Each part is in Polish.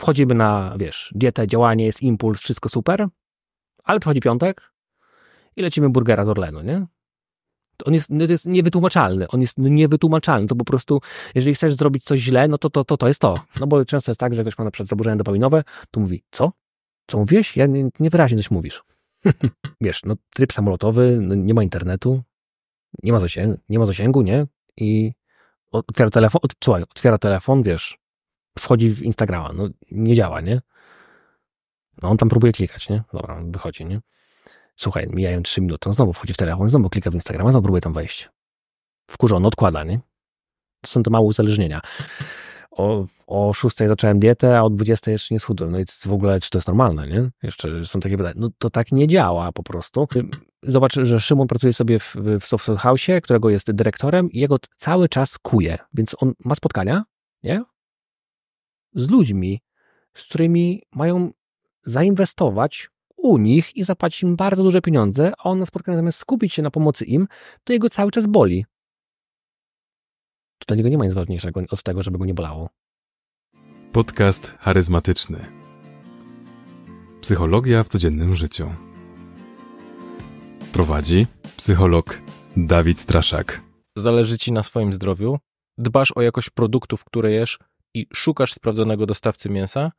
wchodzimy na, wiesz, dietę, działanie, jest impuls, wszystko super, ale przychodzi piątek i lecimy burgera z Orlenu, nie? On jest, no, jest niewytłumaczalny, on jest no, niewytłumaczalny, to po prostu, jeżeli chcesz zrobić coś źle, no to to, to, to jest to. No bo często jest tak, że ktoś ma na przykład zaburzenia dopaminowe, to mówi, co? Co mówiłeś? Ja nie, niewyraźnie coś mówisz. wiesz, no tryb samolotowy, no, nie ma internetu, nie ma, zasięgu, nie ma zasięgu, nie? I otwiera telefon, od, słuchaj, otwiera telefon, wiesz, wchodzi w Instagrama. No nie działa, nie? No on tam próbuje klikać, nie? Dobra, wychodzi, nie? Słuchaj, mijają 3 minuty, on znowu wchodzi w telefon, znowu klika w Instagrama, znowu próbuje tam wejść. Wkurzony, odkłada, nie? To są te małe uzależnienia. O, o 6 zacząłem dietę, a o 20 jeszcze nie schudłem. No i w ogóle, czy to jest normalne, nie? Jeszcze są takie pytania. No to tak nie działa po prostu. Zobacz, że Szymon pracuje sobie w, w Software House, którego jest dyrektorem i jego cały czas kuje, więc on ma spotkania, nie? z ludźmi, z którymi mają zainwestować u nich i zapłacić im bardzo duże pieniądze, a on na spotkaniu zamiast skupić się na pomocy im, to jego cały czas boli. Tutaj niego nie ma nic ważniejszego od tego, żeby go nie bolało. Podcast charyzmatyczny. Psychologia w codziennym życiu. Prowadzi psycholog Dawid Straszak. Zależy ci na swoim zdrowiu? Dbasz o jakość produktów, które jesz? i szukasz sprawdzonego dostawcy mięsa?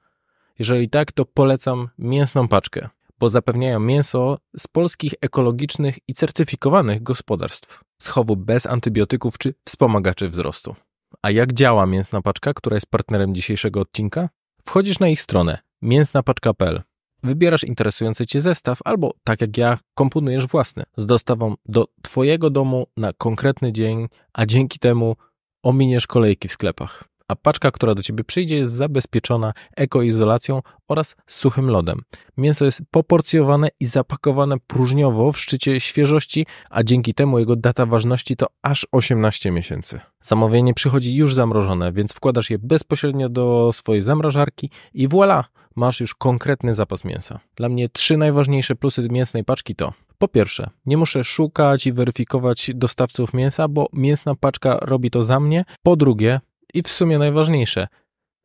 Jeżeli tak, to polecam mięsną paczkę, bo zapewniają mięso z polskich ekologicznych i certyfikowanych gospodarstw, schowu bez antybiotyków czy wspomagaczy wzrostu. A jak działa mięsna paczka, która jest partnerem dzisiejszego odcinka? Wchodzisz na ich stronę mięsnapaczka.pl. Wybierasz interesujący Cię zestaw albo, tak jak ja, komponujesz własny z dostawą do Twojego domu na konkretny dzień, a dzięki temu ominiesz kolejki w sklepach a paczka, która do Ciebie przyjdzie, jest zabezpieczona ekoizolacją oraz suchym lodem. Mięso jest poporcjowane i zapakowane próżniowo w szczycie świeżości, a dzięki temu jego data ważności to aż 18 miesięcy. Zamówienie przychodzi już zamrożone, więc wkładasz je bezpośrednio do swojej zamrażarki i voilà! Masz już konkretny zapas mięsa. Dla mnie trzy najważniejsze plusy mięsnej paczki to po pierwsze, nie muszę szukać i weryfikować dostawców mięsa, bo mięsna paczka robi to za mnie. Po drugie, i w sumie najważniejsze,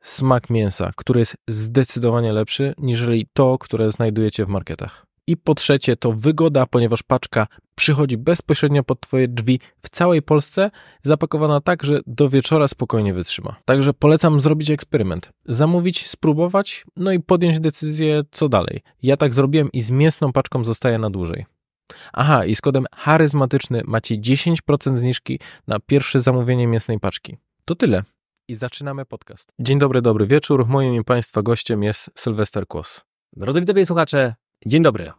smak mięsa, który jest zdecydowanie lepszy niż to, które znajdujecie w marketach. I po trzecie, to wygoda, ponieważ paczka przychodzi bezpośrednio pod Twoje drzwi w całej Polsce, zapakowana tak, że do wieczora spokojnie wytrzyma. Także polecam zrobić eksperyment. Zamówić, spróbować, no i podjąć decyzję, co dalej. Ja tak zrobiłem i z mięsną paczką zostaję na dłużej. Aha, i z kodem charyzmatyczny macie 10% zniżki na pierwsze zamówienie mięsnej paczki. To tyle i zaczynamy podcast. Dzień dobry, dobry wieczór. Moim i Państwa gościem jest Sylwester Kłos. Drodzy widzowie słuchacze, dzień dobry.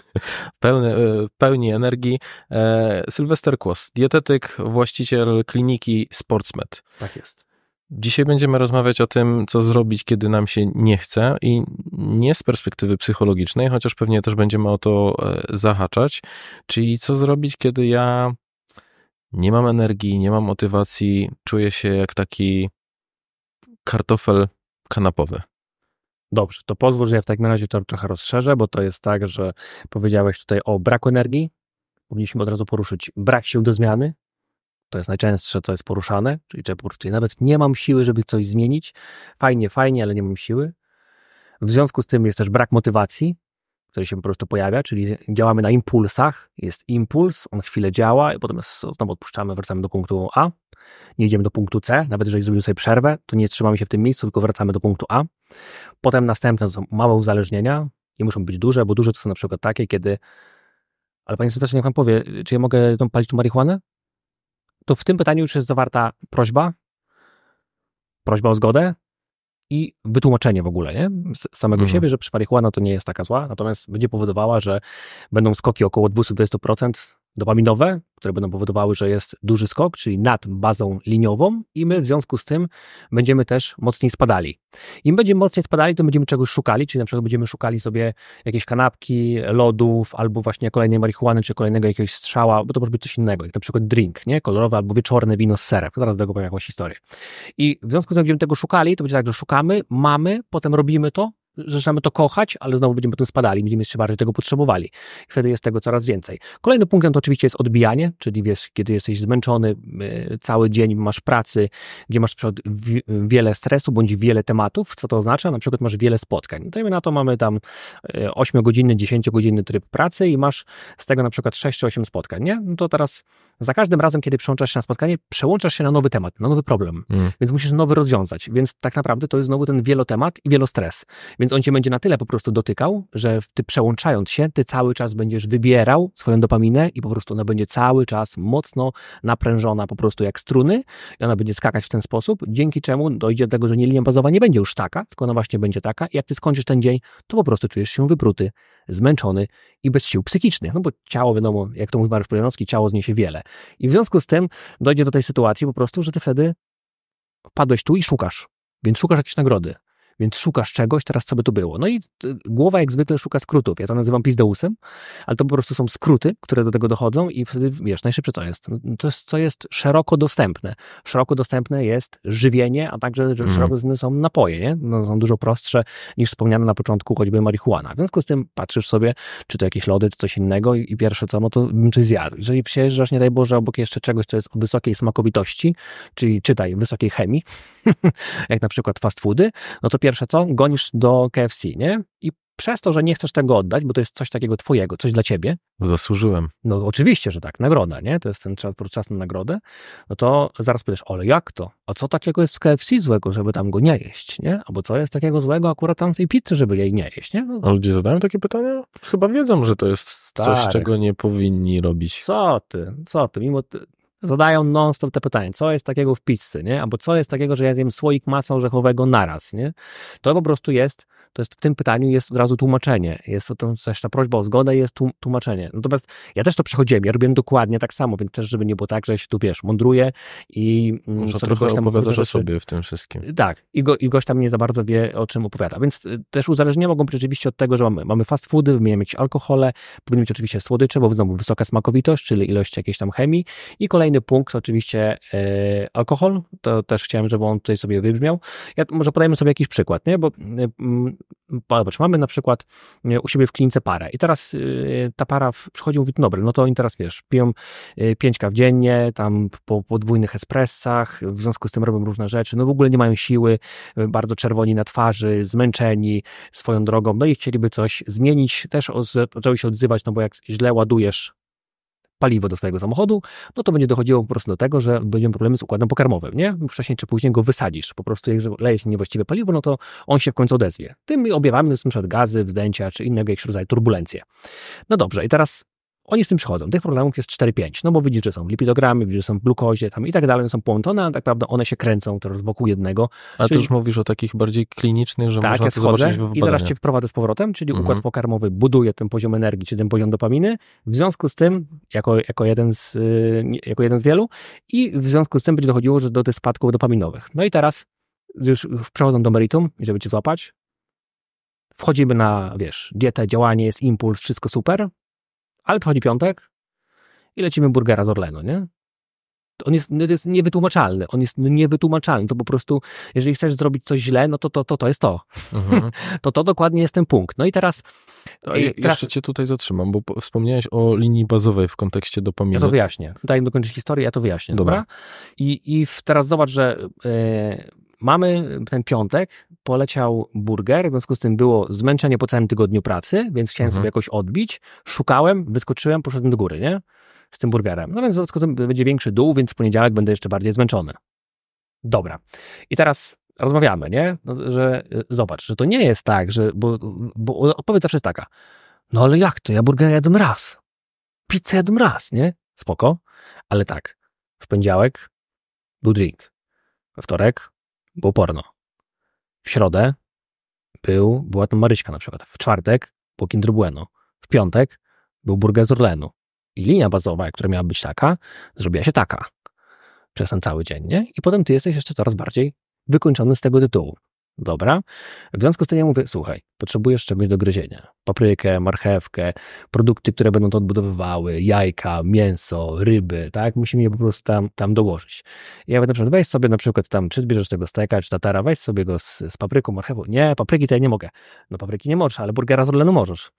Pełny, e, pełni energii. E, Sylwester Kłos, dietetyk, właściciel kliniki Sportsmed. Tak jest. Dzisiaj będziemy rozmawiać o tym, co zrobić, kiedy nam się nie chce i nie z perspektywy psychologicznej, chociaż pewnie też będziemy o to e, zahaczać, czyli co zrobić, kiedy ja nie mam energii, nie mam motywacji, czuję się jak taki kartofel kanapowy. Dobrze, to pozwól, że ja w takim razie to trochę rozszerzę, bo to jest tak, że powiedziałeś tutaj o braku energii. Powinniśmy od razu poruszyć brak sił do zmiany. To jest najczęstsze, co jest poruszane, czyli czy po prostu nawet nie mam siły, żeby coś zmienić. Fajnie, fajnie, ale nie mam siły. W związku z tym jest też brak motywacji, który się po prostu pojawia, czyli działamy na impulsach, jest impuls, on chwilę działa i potem znowu odpuszczamy, wracamy do punktu A, nie idziemy do punktu C, nawet jeżeli zrobimy sobie przerwę, to nie trzymamy się w tym miejscu, tylko wracamy do punktu A. Potem następne to są małe uzależnienia, nie muszą być duże, bo duże to są na przykład takie, kiedy ale pani serdecznie niech pan powie, czy ja mogę tą palić tą marihuanę? To w tym pytaniu już jest zawarta prośba, prośba o zgodę, i wytłumaczenie w ogóle, nie? Samego mhm. siebie, że przyparihuana to nie jest taka zła, natomiast będzie powodowała, że będą skoki około 220% dopaminowe, które będą powodowały, że jest duży skok, czyli nad bazą liniową, i my w związku z tym będziemy też mocniej spadali. Im będziemy mocniej spadali, to będziemy czegoś szukali, czyli na przykład będziemy szukali sobie jakieś kanapki, lodów, albo właśnie kolejnej marihuany, czy kolejnego jakiegoś strzała, bo to może być coś innego, jak na przykład drink, nie? Kolorowe albo wieczorne wino z serem. Zaraz do tego powiem jakąś historię. I w związku z tym, jak będziemy tego szukali, to będzie tak, że szukamy, mamy, potem robimy to, zaczynamy to kochać, ale znowu będziemy tym spadali, będziemy jeszcze bardziej tego potrzebowali. I wtedy jest tego coraz więcej. Kolejnym punktem to oczywiście jest odbijanie, czyli wiesz, kiedy jesteś zmęczony, e, cały dzień masz pracy, gdzie masz przykład wiele stresu bądź wiele tematów, co to oznacza? Na przykład masz wiele spotkań. Dajmy no na to, mamy tam 8-godzinny, e, 10-godzinny tryb pracy i masz z tego na przykład 6 czy 8 spotkań, nie? No to teraz za każdym razem, kiedy przełączasz się na spotkanie, przełączasz się na nowy temat, na nowy problem, mm. więc musisz nowy rozwiązać. Więc tak naprawdę to jest znowu ten wielotemat i wielostres. Więc on cię będzie na tyle po prostu dotykał, że ty przełączając się, ty cały czas będziesz wybierał swoją dopaminę i po prostu ona będzie cały czas mocno naprężona, po prostu jak struny, i ona będzie skakać w ten sposób, dzięki czemu dojdzie do tego, że nie linia bazowa nie będzie już taka, tylko ona właśnie będzie taka. I jak ty skończysz ten dzień, to po prostu czujesz się wypruty, zmęczony i bez sił psychicznych, no bo ciało, wiadomo, jak to mówi Mariusz Pulianowski, ciało zniesie wiele. I w związku z tym dojdzie do tej sytuacji po prostu, że ty wtedy wpadłeś tu i szukasz, więc szukasz jakiejś nagrody. Więc szukasz czegoś, teraz co by tu było. No i e, głowa jak zwykle szuka skrótów. Ja to nazywam pizdousem, ale to po prostu są skróty, które do tego dochodzą i wtedy wiesz, najszybsze co jest. No, to jest, co jest szeroko dostępne. Szeroko dostępne jest żywienie, a także mm. szeroko dostępne są napoje, nie? No, są dużo prostsze niż wspomniane na początku choćby marihuana. W związku z tym patrzysz sobie, czy to jakieś lody, czy coś innego i, i pierwsze co, no to bym coś zjadł. Jeżeli przejeżdżasz, nie daj Boże, obok jeszcze czegoś, co jest o wysokiej smakowitości, czyli czytaj, wysokiej chemii, jak na przykład fast foody, no to pierwsze co? Gonisz do KFC, nie? I przez to, że nie chcesz tego oddać, bo to jest coś takiego twojego, coś dla ciebie. Zasłużyłem. No oczywiście, że tak, nagroda, nie? To jest ten czas, czas na nagrodę. No to zaraz powiesz, ale jak to? A co takiego jest w KFC złego, żeby tam go nie jeść, nie? Albo co jest takiego złego akurat tam w tej pizzy, żeby jej nie jeść, nie? No. A ludzie zadają takie pytania? Chyba wiedzą, że to jest Stary. coś, czego nie powinni robić. Co ty? Co ty? Mimo zadają non-stop te pytanie, co jest takiego w pizzy, nie? Albo co jest takiego, że ja zjem słoik masła orzechowego naraz, nie? To po prostu jest, to jest w tym pytaniu jest od razu tłumaczenie, jest to też ta prośba o zgodę jest tłumaczenie. Natomiast ja też to przechodziłem, ja robiłem dokładnie tak samo, więc też, żeby nie było tak, że się tu, wiesz, mądruję i... Mm, Może trochę tam opowiadasz o sobie w tym wszystkim. Y, tak, i, go, i gość tam nie za bardzo wie, o czym opowiada. Więc y, też uzależnienia mogą być rzeczywiście od tego, że mamy, mamy fast foody, wymieniamy mieć alkohole, powinien mieć oczywiście słodycze, bo znowu wysoka smakowitość, czyli ilość jakiejś tam chemii i kolejne Kolejny punkt, oczywiście e, alkohol, to też chciałem, żeby on tutaj sobie wybrzmiał. Ja, może podajmy sobie jakiś przykład, nie? bo zobacz, mm, mm, mamy na przykład e, u siebie w klinice parę i teraz e, ta para przychodzi i mówi, no no to oni teraz, wiesz, piją e, pięć kaw dziennie, tam po podwójnych espressach, w związku z tym robią różne rzeczy, no w ogóle nie mają siły, bardzo czerwoni na twarzy, zmęczeni swoją drogą, no i chcieliby coś zmienić, też zaczęły się odzywać, no bo jak źle ładujesz paliwo do swojego samochodu, no to będzie dochodziło po prostu do tego, że będziemy problemy z układem pokarmowym, nie? Wcześniej czy później go wysadzisz. Po prostu jak lejesz niewłaściwe paliwo, no to on się w końcu odezwie. Tym objawami są np. gazy, wzdęcia czy innego jakiegoś rodzaju turbulencje. No dobrze, i teraz oni z tym przychodzą. Tych programów jest 4-5, no bo widzisz, że są lipidogramy, widzisz, że są w glukozie tam i tak dalej, one są połączone, a tak naprawdę one się kręcą teraz wokół jednego. Ale czyli... ty już mówisz o takich bardziej klinicznych, że tak, można ja to zobaczyć w badaniach. I zaraz cię wprowadzę z powrotem, czyli mhm. układ pokarmowy buduje ten poziom energii, czy ten poziom dopaminy, w związku z tym, jako, jako, jeden, z, y, jako jeden z wielu, i w związku z tym będzie dochodziło że do tych spadków dopaminowych. No i teraz już przechodzą do meritum, żeby cię złapać, wchodzimy na, wiesz, dietę, działanie, jest impuls, wszystko super, ale przychodzi piątek i lecimy burgera z Orlenu, nie? On jest, no to jest niewytłumaczalny, on jest no, niewytłumaczalny. To po prostu, jeżeli chcesz zrobić coś źle, no to to, to, to jest to. Mhm. to to dokładnie jest ten punkt. No i teraz, A teraz... Jeszcze cię tutaj zatrzymam, bo wspomniałeś o linii bazowej w kontekście dopaminy. Ja to wyjaśnię. Daj mi dokończyć historię, ja to wyjaśnię. Dobra. dobra? I, i teraz zobacz, że... Yy, mamy ten piątek, poleciał burger, w związku z tym było zmęczenie po całym tygodniu pracy, więc chciałem mhm. sobie jakoś odbić. Szukałem, wyskoczyłem, poszedłem do góry, nie? Z tym burgerem. No więc w związku z tym będzie większy dół, więc w poniedziałek będę jeszcze bardziej zmęczony. Dobra. I teraz rozmawiamy, nie? No, że y, zobacz, że to nie jest tak, że. Bo, bo odpowiedź zawsze jest taka. No ale jak to? Ja burger jadłem raz. Pizzę jadłem raz, nie? Spoko. Ale tak. W poniedziałek był drink. We wtorek było porno. W środę był, była to Maryśka na przykład. W czwartek było Kinder Bueno. W piątek był burger z Orlenu. I linia bazowa, która miała być taka, zrobiła się taka przez ten cały dzień, nie? I potem ty jesteś jeszcze coraz bardziej wykończony z tego tytułu. Dobra. W związku z tym ja mówię, słuchaj, potrzebujesz czegoś do gryzienia. Paprykę, marchewkę, produkty, które będą to odbudowywały, jajka, mięso, ryby, tak? Musimy je po prostu tam, tam dołożyć. I ja będę na przykład, weź sobie na przykład tam, czy bierzesz tego steka, czy tatara, weź sobie go z, z papryką, marchewą. Nie, papryki to ja nie mogę. No papryki nie możesz, ale burgera z Orlenu możesz.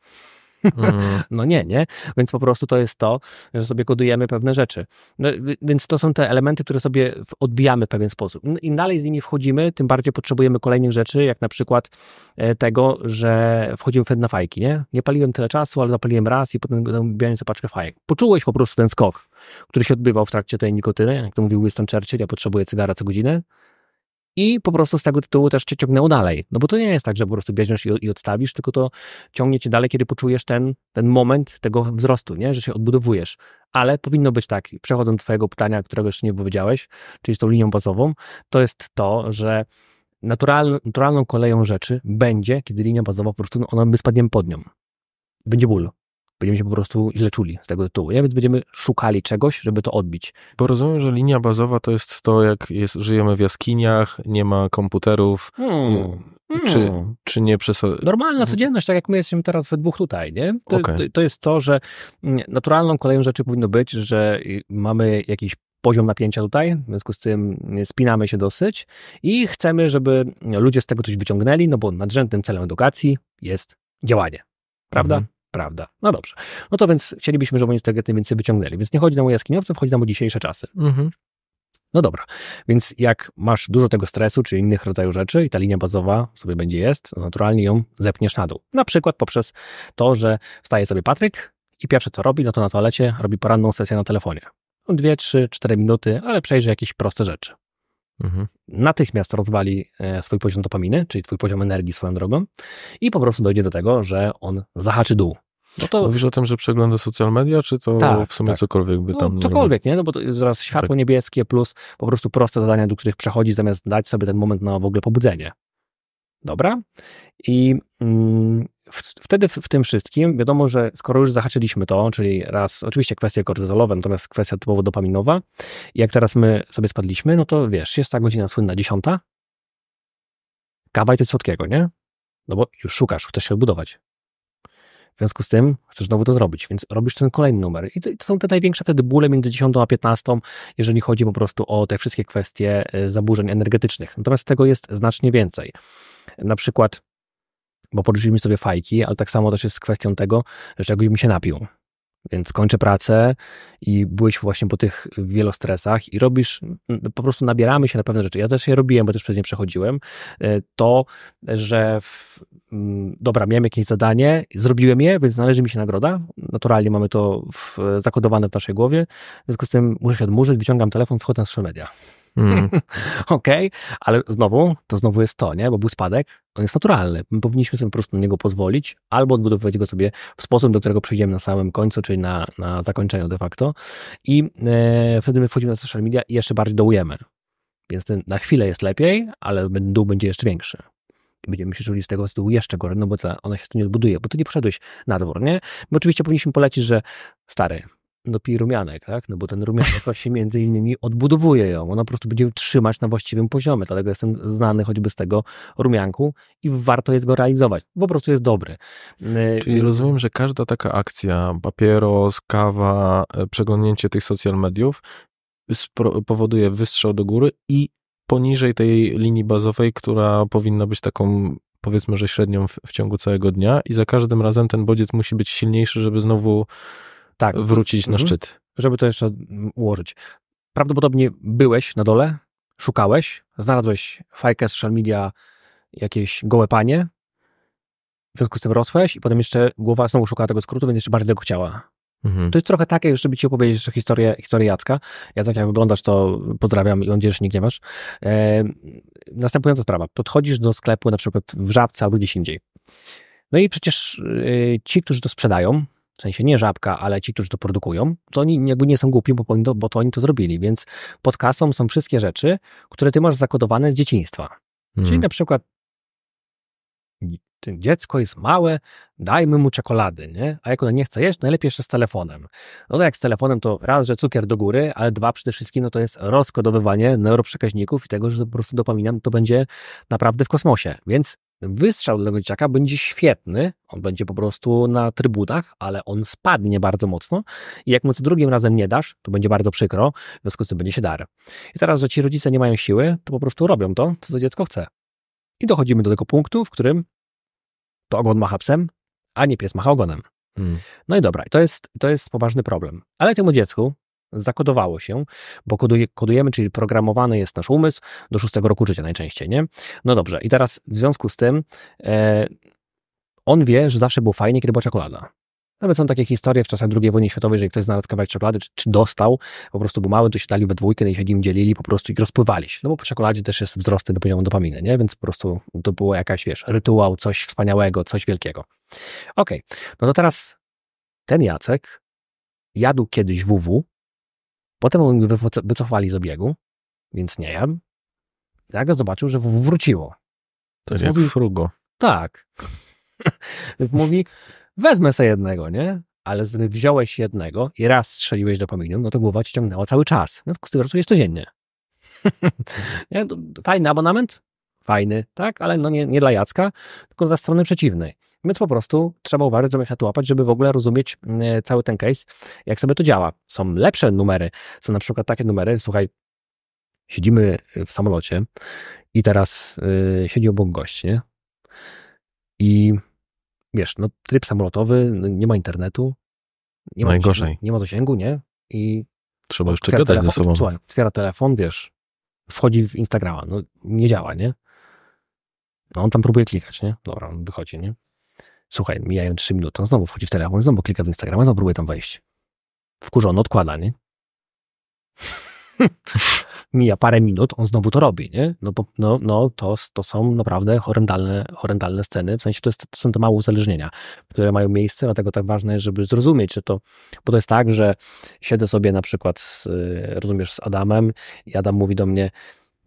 Mhm. no nie, nie. Więc po prostu to jest to, że sobie kodujemy pewne rzeczy. No, więc to są te elementy, które sobie odbijamy w pewien sposób. Im dalej z nimi wchodzimy, tym bardziej potrzebujemy kolejnych rzeczy, jak na przykład e, tego, że wchodzimy wtedy na fajki, nie? Nie paliłem tyle czasu, ale zapaliłem raz i potem odbijałem sobie paczkę fajek. Poczułeś po prostu ten skok, który się odbywał w trakcie tej nikotyny, jak to mówił Winston Churchill, ja potrzebuję cygara co godzinę, i po prostu z tego tytułu też cię ciągnęło dalej. No bo to nie jest tak, że po prostu bierzesz i, i odstawisz, tylko to ciągnie cię dalej, kiedy poczujesz ten, ten moment tego wzrostu, nie? że się odbudowujesz. Ale powinno być tak, przechodząc do Twojego pytania, którego jeszcze nie powiedziałeś, czyli z tą linią bazową, to jest to, że natural, naturalną koleją rzeczy będzie, kiedy linia bazowa po prostu, no, ona, by spadnie pod nią. Będzie ból. Będziemy się po prostu źle czuli z tego tytułu, nie? więc będziemy szukali czegoś, żeby to odbić. Bo rozumiem, że linia bazowa to jest to, jak jest, żyjemy w jaskiniach, nie ma komputerów. Hmm. Y, hmm. Czy, czy nie przesadzamy? Normalna mhm. codzienność, tak jak my jesteśmy teraz we dwóch tutaj, nie? To, okay. to, jest to, że mm, naturalną kolejną rzeczy powinno być, że y, mamy jakiś poziom napięcia tutaj, w związku z tym y, spinamy się dosyć i chcemy, żeby ludzie z tego coś wyciągnęli, no bo nadrzędnym celem edukacji jest działanie, prawda? Mhm prawda. No dobrze. No to więc chcielibyśmy, żeby oni z tego getty więcej wyciągnęli. Więc nie chodzi nam o jaskiniowców, chodzi nam o dzisiejsze czasy. Mhm. No dobra, więc jak masz dużo tego stresu czy innych rodzajów rzeczy i ta linia bazowa sobie będzie jest, no to naturalnie ją zepniesz na dół. Na przykład poprzez to, że wstaje sobie Patryk i pierwsze co robi, no to na toalecie robi poranną sesję na telefonie. Dwie, trzy, cztery minuty, ale przejrzy jakieś proste rzeczy. Mhm. Natychmiast rozwali e, swój poziom dopaminy, czyli twój poziom energii swoją drogą i po prostu dojdzie do tego, że on zahaczy dół. No to... Mówisz o tym, że przegląda social media, czy to tak, w sumie tak. cokolwiek by no, tam... No, cokolwiek, nie? No bo to zaraz światło tak. niebieskie plus po prostu proste zadania, do których przechodzi, zamiast dać sobie ten moment na w ogóle pobudzenie. Dobra? I mm, w, wtedy w, w, tym wszystkim wiadomo, że skoro już zahaczyliśmy to, czyli raz oczywiście kwestie kortyzolowe, natomiast kwestia typowo dopaminowa, jak teraz my sobie spadliśmy, no to wiesz, jest ta godzina słynna, dziesiąta, kawa i coś słodkiego, nie? No bo już szukasz, chcesz się odbudować. W związku z tym chcesz znowu to zrobić, więc robisz ten kolejny numer. I to, to są te największe wtedy bóle między 10 a 15, jeżeli chodzi po prostu o te wszystkie kwestie e, zaburzeń energetycznych. Natomiast tego jest znacznie więcej. Na przykład, bo poruszyliśmy sobie fajki, ale tak samo też jest z kwestią tego, że czegoś bym się napił więc kończę pracę i byłeś właśnie po tych wielostresach i robisz, po prostu nabieramy się na pewne rzeczy. Ja też je robiłem, bo też przez nie przechodziłem. E, to, że w, mm, dobra, miałem jakieś zadanie, zrobiłem je, więc należy mi się nagroda. Naturalnie mamy to w, zakodowane w naszej głowie. W związku z tym muszę się odmurzyć, wyciągam telefon, wchodzę na social media. Hmm. Okej, okay. ale znowu, to znowu jest to, nie? Bo był spadek, on jest naturalny. My powinniśmy sobie po prostu na niego pozwolić, albo odbudowywać go sobie w sposób, do którego przyjdziemy na samym końcu, czyli na, na zakończeniu de facto. I e, wtedy my wchodzimy na social media i jeszcze bardziej dołujemy. Więc ten, na chwilę jest lepiej, ale dół będzie jeszcze większy. I będziemy się czuli z tego tytułu jeszcze gorzej, no bo ona się tym nie odbuduje, bo ty nie poszedłeś na dwór, nie? My oczywiście powinniśmy polecić, że stary, dopi no, rumianek, tak? No bo ten rumianek właśnie między innymi odbudowuje ją. Ona po prostu będzie trzymać na właściwym poziomie, dlatego jestem znany choćby z tego rumianku i warto jest go realizować. Po prostu jest dobry. Yy, Czyli yy, rozumiem, że każda taka akcja, papieros, kawa, e, przeglądnięcie tych social mediów powoduje wystrzał do góry i poniżej tej linii bazowej, która powinna być taką powiedzmy, że średnią w, w ciągu całego dnia i za każdym razem ten bodziec musi być silniejszy, żeby znowu tak. wrócić mhm. na szczyt. Żeby to jeszcze ułożyć. Prawdopodobnie byłeś na dole, szukałeś, znalazłeś fajkę, social media, jakieś gołe panie, w związku z tym rosłeś i potem jeszcze głowa znowu szukała tego skrótu, więc jeszcze bardziej tego chciała. Mhm. To jest trochę takie, żeby ci opowiedzieć jeszcze historię, historię Jacka. Jacek, jak oglądasz, to pozdrawiam i on nadzieję, nie masz. E, następująca sprawa. Podchodzisz do sklepu na przykład w Żabce albo gdzieś indziej. No i przecież y, ci, którzy to sprzedają, w sensie nie żabka, ale ci, którzy to produkują, to oni jakby nie są głupi, bo, to, bo to oni to zrobili, więc pod kasą są wszystkie rzeczy, które ty masz zakodowane z dzieciństwa. Hmm. Czyli na przykład dziecko jest małe, dajmy mu czekolady, nie? A jak ono nie chce jeść, najlepiej jeszcze z telefonem. No to jak z telefonem, to raz, że cukier do góry, ale dwa, przede wszystkim, no to jest rozkodowywanie neuroprzekaźników i tego, że po prostu dopamina no to będzie naprawdę w kosmosie. Więc Wystrzał dla dzieciaka będzie świetny, on będzie po prostu na trybunach, ale on spadnie bardzo mocno i jak mu co drugim razem nie dasz, to będzie bardzo przykro, w związku z tym będzie się dar. I teraz, że ci rodzice nie mają siły, to po prostu robią to, co to dziecko chce. I dochodzimy do tego punktu, w którym to ogon macha psem, a nie pies macha ogonem. Hmm. No i dobra, to jest, to jest poważny problem. Ale temu dziecku zakodowało się, bo koduje, kodujemy, czyli programowany jest nasz umysł do szóstego roku życia najczęściej, nie? No dobrze, i teraz w związku z tym e, on wie, że zawsze było fajnie, kiedy była czekolada. Nawet są takie historie w czasach II wojny światowej, że ktoś znalazł kawałek czekolady, czy, czy, dostał, po prostu był mały, to się dali we dwójkę no i się nim dzielili po prostu i rozpływali się. No bo po czekoladzie też jest wzrost do poziomu dopaminy, nie? Więc po prostu to było jakaś, wiesz, rytuał, coś wspaniałego, coś wielkiego. Okej, okay. no to teraz ten Jacek jadł kiedyś WW, Potem oni wycofali z obiegu, więc nie jadł. Ja go zobaczył, że wróciło. To jak frugo. Tak. mówi, wezmę sobie jednego, nie? Ale wziąłeś jednego i raz strzeliłeś do dopaminią, no to głowa ci ciągnęła cały czas. W związku z tym pracujesz codziennie. Fajny abonament? Fajny, tak? Ale no nie, nie dla Jacka, tylko dla strony przeciwnej. Więc po prostu trzeba uważać, żeby się tu łapać, żeby w ogóle rozumieć mm, e, cały ten case, jak sobie to działa. Są lepsze numery, są na przykład takie numery, słuchaj, siedzimy e, w samolocie i teraz yy, siedzi obok gość, nie? I wiesz, no tryb samolotowy, no, nie ma internetu, nie ma, Najgorzej. Dosięgu, nie ma dosięgu, nie? I Trzeba już gadać telefon, ze sobą. Słuchaj, otwiera telefon, wiesz, wchodzi w Instagrama, no nie działa, nie? No on tam próbuje klikać, nie? Dobra, on wychodzi, nie? Słuchaj, mijają trzy minuty, on znowu wchodzi w telefon, znowu klika w Instagrama, znowu próbuje tam wejść. Wkurzony odkłada, nie? Mija parę minut, on znowu to robi, nie? No, no, no to, to są naprawdę horrendalne, horrendalne sceny, w sensie to, jest, to są te małe uzależnienia, które mają miejsce, dlatego tak ważne jest, żeby zrozumieć, czy to, bo to jest tak, że siedzę sobie na przykład, z, y, rozumiesz, z Adamem i Adam mówi do mnie,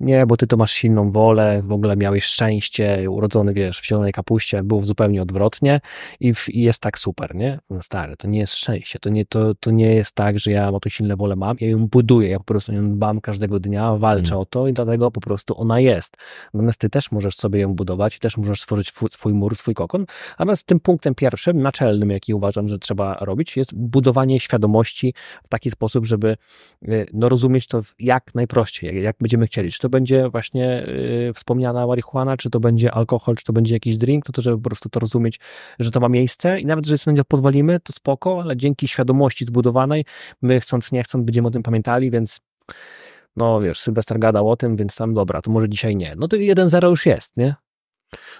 nie, bo ty to masz silną wolę, w ogóle miałeś szczęście, urodzony, wiesz, w zielonej kapuście, było zupełnie odwrotnie i, w, i, jest tak super, nie? No stary, to nie jest szczęście, to nie, to, to nie jest tak, że ja o tą silną wolę mam, ja ją buduję, ja po prostu ją dbam każdego dnia, walczę mm. o to i dlatego po prostu ona jest. Natomiast ty też możesz sobie ją budować i też możesz stworzyć swój, swój mur, swój kokon, natomiast tym punktem pierwszym, naczelnym, jaki uważam, że trzeba robić, jest budowanie świadomości w taki sposób, żeby y, no, rozumieć to jak najprościej, jak, jak będziemy chcieli, czy to to będzie właśnie y, wspomniana marihuana, czy to będzie alkohol, czy to będzie jakiś drink, no to żeby po prostu to rozumieć, że to ma miejsce i nawet, że sobie podwalimy, to spoko, ale dzięki świadomości zbudowanej, my chcąc, nie chcąc, będziemy o tym pamiętali, więc no wiesz, Sylwester gadał o tym, więc tam dobra, to może dzisiaj nie. No to 1-0 już jest, nie?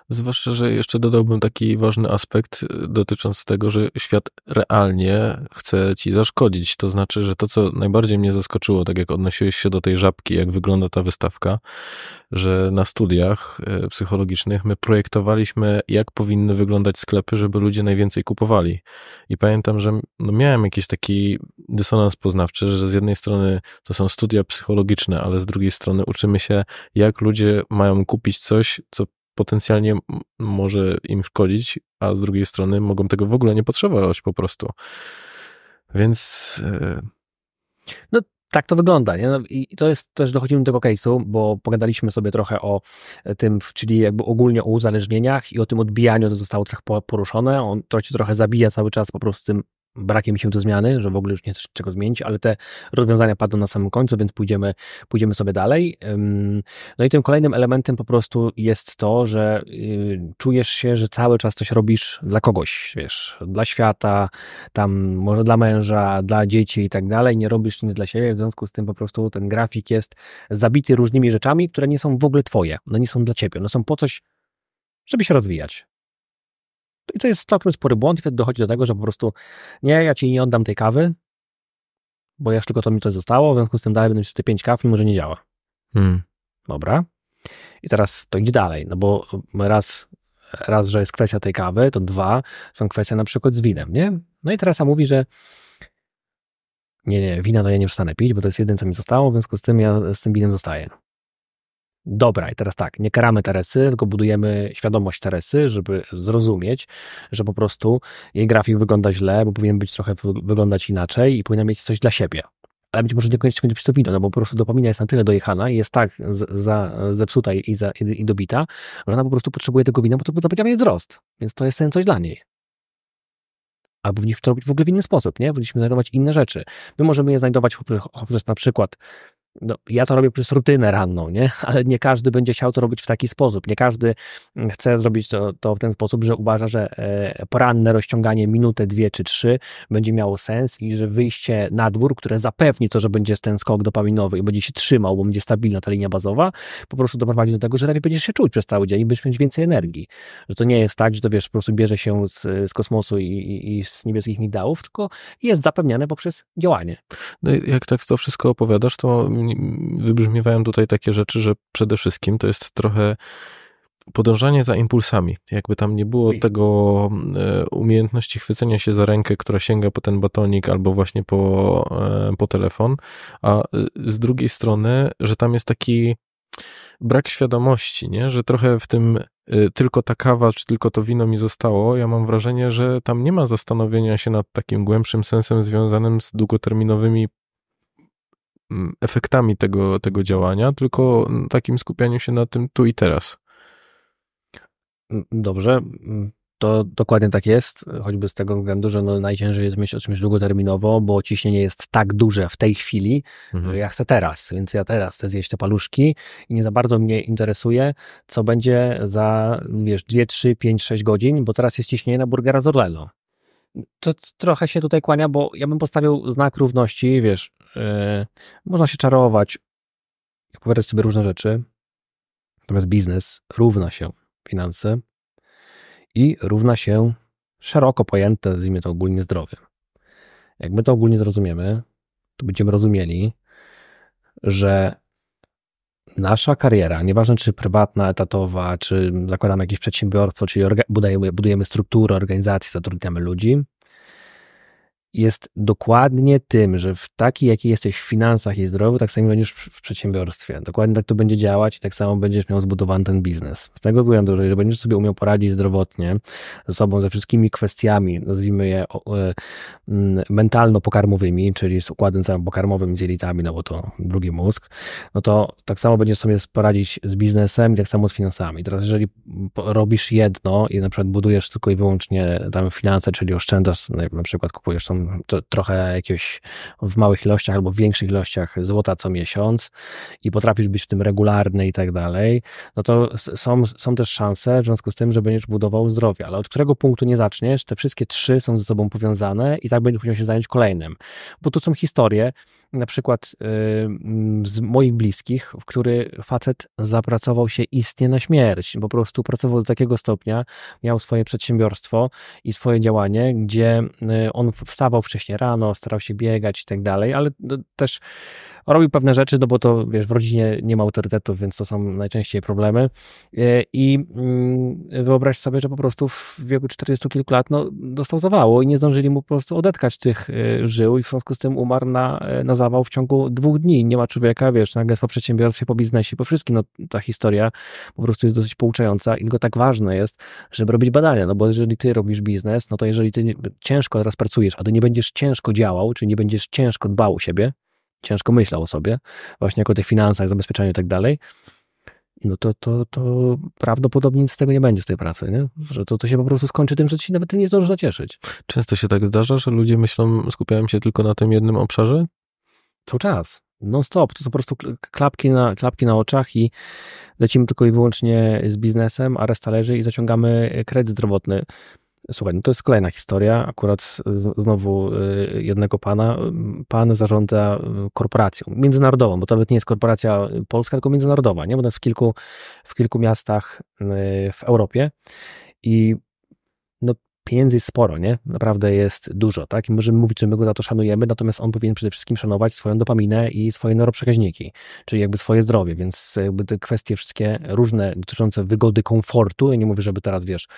Zwłaszcza, że jeszcze dodałbym taki ważny aspekt y, dotyczący tego, że świat realnie chce ci zaszkodzić. To znaczy, że to, co najbardziej mnie zaskoczyło, tak jak odnosiłeś się do tej żabki, jak wygląda ta wystawka, że na studiach y, psychologicznych my projektowaliśmy, jak powinny wyglądać sklepy, żeby ludzie najwięcej kupowali. I pamiętam, że no miałem jakiś taki dysonans poznawczy, że z jednej strony to są studia psychologiczne, ale z drugiej strony uczymy się, jak ludzie mają kupić coś, co potencjalnie może im szkodzić, a z drugiej strony mogą tego w ogóle nie potrzebować po prostu. Więc. E, no tak to wygląda. Nie? No, I to jest też dochodzimy do tego case'u, bo pogadaliśmy sobie trochę o e, tym, czyli jakby ogólnie o uzależnieniach i o tym odbijaniu, to zostało trochę poruszone. On to ci trochę zabija cały czas po prostu tym brakiem mi się do zmiany, że w ogóle już nie chcesz czego zmienić, ale te rozwiązania padną na samym końcu, więc pójdziemy, pójdziemy sobie dalej. No i tym kolejnym elementem po prostu jest to, że y, czujesz się, że cały czas coś robisz dla kogoś, wiesz, dla świata, tam może dla męża, dla dzieci i tak dalej, nie robisz nic dla siebie, w związku z tym po prostu ten grafik jest zabity różnymi rzeczami, które nie są w ogóle twoje, No nie są dla ciebie, one są po coś, żeby się rozwijać. I to jest całkiem spory błąd, i wtedy dochodzi do tego, że po prostu nie, ja ci nie oddam tej kawy, bo ja tylko to mi coś zostało, w związku z tym dalej będę mieć te pięć kaw, i może nie działa. Hmm. Dobra. I teraz to idzie dalej, no bo raz, raz, że jest kwestia tej kawy, to dwa, są kwestia na przykład z winem, nie? No i teraz ja mówi, że nie, nie, wina to ja nie przestanę pić, bo to jest jeden, co mi zostało, w związku z tym ja z tym winem zostaję dobra, i teraz tak, nie karamy Teresy, tylko budujemy świadomość Teresy, żeby zrozumieć, że po prostu jej grafik wygląda źle, bo powinien być trochę wyglądać inaczej i powinna mieć coś dla siebie. Ale być może niekoniecznie będzie to wino, no bo po prostu dopamina jest na tyle dojechana i jest tak z, za, zepsuta i, za, i, dobita, że ona po prostu potrzebuje tego wina, bo to zapewnia jej wzrost. Więc to jest ten coś dla niej albo powinniśmy to robić w ogóle w inny sposób, nie? Powinniśmy znajdować inne rzeczy. My możemy je znajdować poprzez, poprzez na przykład no, ja to robię przez rutynę ranną, nie? ale nie każdy będzie chciał to robić w taki sposób. Nie każdy mm, chce zrobić to, to w ten sposób, że uważa, że e, poranne rozciąganie minutę, dwie czy trzy będzie miało sens i że wyjście na dwór, które zapewni to, że będzie ten skok dopaminowy i będzie się trzymał, bo będzie stabilna ta linia bazowa, po prostu doprowadzi do tego, że lepiej będziesz się czuć przez cały dzień i będziesz mieć więcej energii. Że to nie jest tak, że to wiesz, po prostu bierze się z, z kosmosu i, i, i, z niebieskich migdałów, tylko jest zapewniane poprzez działanie. No jak tak to wszystko opowiadasz, to wybrzmiewają tutaj takie rzeczy, że przede wszystkim to jest trochę podążanie za impulsami. Jakby tam nie było tego e, umiejętności chwycenia się za rękę, która sięga po ten batonik albo właśnie po, e, po telefon, a y, z drugiej strony, że tam jest taki brak świadomości, nie? że trochę w tym y, tylko ta kawa, czy tylko to wino mi zostało, ja mam wrażenie, że tam nie ma zastanowienia się nad takim głębszym sensem związanym z długoterminowymi efektami tego, tego działania, tylko takim skupianiu się na tym tu i teraz. Mm, dobrze, mm, to dokładnie tak jest, choćby z tego względu, że no najciężej jest myśleć o czymś długoterminowo, bo ciśnienie jest tak duże w tej chwili, mhm. że ja chcę teraz, więc ja teraz chcę zjeść te paluszki i nie za bardzo mnie interesuje, co będzie za wiesz, 2, 3, 5, 6 godzin, bo teraz jest ciśnienie na burgera z Orlelo. To trochę się tutaj kłania, bo ja bym postawił znak równości, wiesz, E, można się czarować, opowiadać sobie różne rzeczy. Natomiast biznes równa się finanse i równa się szeroko pojęte, nazwijmy to ogólnie zdrowie. Jak my to ogólnie zrozumiemy, to będziemy rozumieli, że nasza kariera, nieważne czy prywatna, etatowa, czy zakładamy jakieś przedsiębiorstwo, czyli budujemy, budujemy strukturę, organizację, zatrudniamy ludzi, jest dokładnie tym, że w taki, jaki jesteś w finansach i zdrowiu, tak samo będziesz w przedsiębiorstwie. Dokładnie tak to będzie działać i tak samo będziesz miał zbudowany ten biznes. Z tego względu, że jeżeli będziesz sobie umiał poradzić zdrowotnie ze sobą, ze wszystkimi kwestiami, nazwijmy je e, mentalno-pokarmowymi, czyli z układem pokarmowym, z jelitami, no bo to drugi mózg, no to tak samo będziesz sobie poradzić z biznesem i tak samo z finansami. Teraz jeżeli robisz jedno i na przykład budujesz tylko i wyłącznie tam finanse, czyli oszczędzasz, no na przykład kupujesz tam to trochę jakiegoś w małych ilościach albo w większych ilościach złota co miesiąc i potrafisz być w tym regularny i tak dalej, no to są, są też szanse w związku z tym, że będziesz budował zdrowie. Ale od którego punktu nie zaczniesz, te wszystkie trzy są ze sobą powiązane i tak będziesz musiał się zająć kolejnym. Bo tu są historie, na przykład y, z moich bliskich, w który facet zapracował się istnie na śmierć. Po prostu pracował do takiego stopnia, miał swoje przedsiębiorstwo i swoje działanie, gdzie y, on wstawał wcześniej rano, starał się biegać i tak dalej, ale no, też robił pewne rzeczy, no bo to wiesz, w rodzinie nie ma autorytetów, więc to są najczęściej problemy. E, I mm, wyobraź sobie, że po prostu w wieku 40 kilku lat no, dostał zawału i nie zdążyli mu po prostu odetkać tych e, żył i w związku z tym umarł na, e, na zawał w ciągu dwóch dni. Nie ma człowieka, wiesz, nagle po przedsiębiorstwie, po biznesie, po wszystkim. No, ta historia po prostu jest dosyć pouczająca i tylko tak ważne jest, żeby robić badania, no bo jeżeli ty robisz biznes, no to jeżeli ty ciężko teraz pracujesz, a ty nie będziesz ciężko działał, czy nie będziesz ciężko dbał o siebie, ciężko myślał o sobie, właśnie jako o tych finansach, zabezpieczeniu i tak dalej, no to, to, to prawdopodobnie nic z tego nie będzie, z tej pracy, nie? Że to, to się po prostu skończy tym, że ci nawet nie zdążysz nacieszyć. Często się tak zdarza, że ludzie myślą, skupiają się tylko na tym jednym obszarze? Cały czas. Non stop. To są po prostu klapki na, klapki na oczach i lecimy tylko i wyłącznie z biznesem, a reszta leży i zaciągamy e, kredyt zdrowotny. Słuchaj, no to jest kolejna historia, akurat z, znowu y, jednego pana. Pan zarządza y, korporacją międzynarodową, bo to nawet nie jest korporacja y, polska, tylko międzynarodowa, nie? Bo to jest w kilku, w kilku miastach w Europie i pieniędzy jest sporo, nie? Naprawdę jest dużo, tak? I możemy mówić, że my go za to szanujemy, natomiast on powinien przede wszystkim szanować swoją dopaminę i swoje neuroprzekaźniki, czyli jakby swoje zdrowie, więc jakby te kwestie wszystkie różne dotyczące wygody, komfortu, ja nie mówię, żeby teraz, wiesz,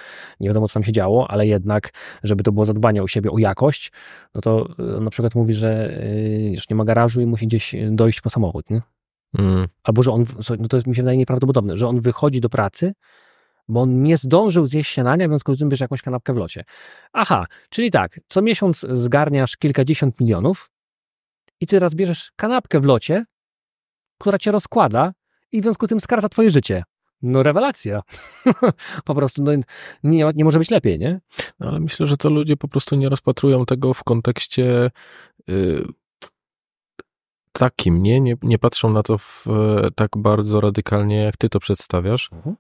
nie wiadomo, co tam się działo, ale jednak, żeby to było zadbanie o siebie, o jakość, no to e, na przykład mówi, że e, już nie ma garażu i musi gdzieś dojść po samochód, nie? Mm. Albo że on, no to mi się wydaje nieprawdopodobne, że on wychodzi do pracy, bo on nie zdążył zjeść śniadania, więc tym bierz jakąś kanapkę w locie. Aha, czyli tak, co miesiąc zgarniasz kilkadziesiąt milionów i ty teraz bierzesz kanapkę w locie, która cię rozkłada i w związku z tym skarca twoje życie. No rewelacja. po prostu no, nie, nie może być lepiej, nie? No, ale myślę, że to ludzie po prostu nie rozpatrują tego w kontekście yy, takim, nie? nie? nie? patrzą na to w, tak bardzo radykalnie, jak ty to przedstawiasz. Mhm.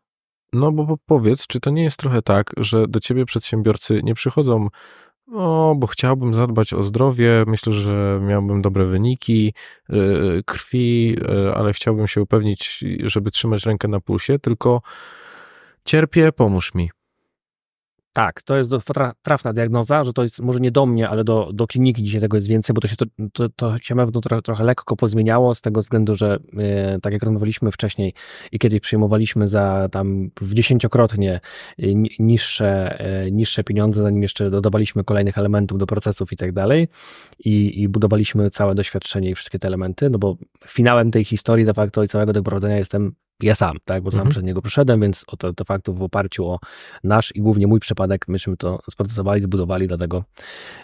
No bo powiedz, czy to nie jest trochę tak, że do ciebie przedsiębiorcy nie przychodzą, no bo chciałbym zadbać o zdrowie, myślę, że miałbym dobre wyniki yy, krwi, yy, ale chciałbym się upewnić, żeby trzymać rękę na pulsie, tylko cierpię, pomóż mi. Tak, to jest trafna diagnoza, że to jest może nie do mnie, ale do, do kliniki dzisiaj tego jest więcej, bo to się, to, to, to się pewno trochę, trochę lekko pozmieniało z tego względu, że e, tak jak rozmawialiśmy wcześniej i kiedyś przyjmowaliśmy za tam w dziesięciokrotnie e, niższe, e, niższe pieniądze, zanim jeszcze dodawaliśmy kolejnych elementów do procesów i tak dalej i, i budowaliśmy całe doświadczenie i wszystkie te elementy, no bo finałem tej historii de facto i całego tego prowadzenia jestem ja sam, tak, bo sam mhm. przed niego przyszedłem, więc o to, to faktów w oparciu o nasz i głównie mój przypadek, myśmy to sprocesowali, zbudowali, dlatego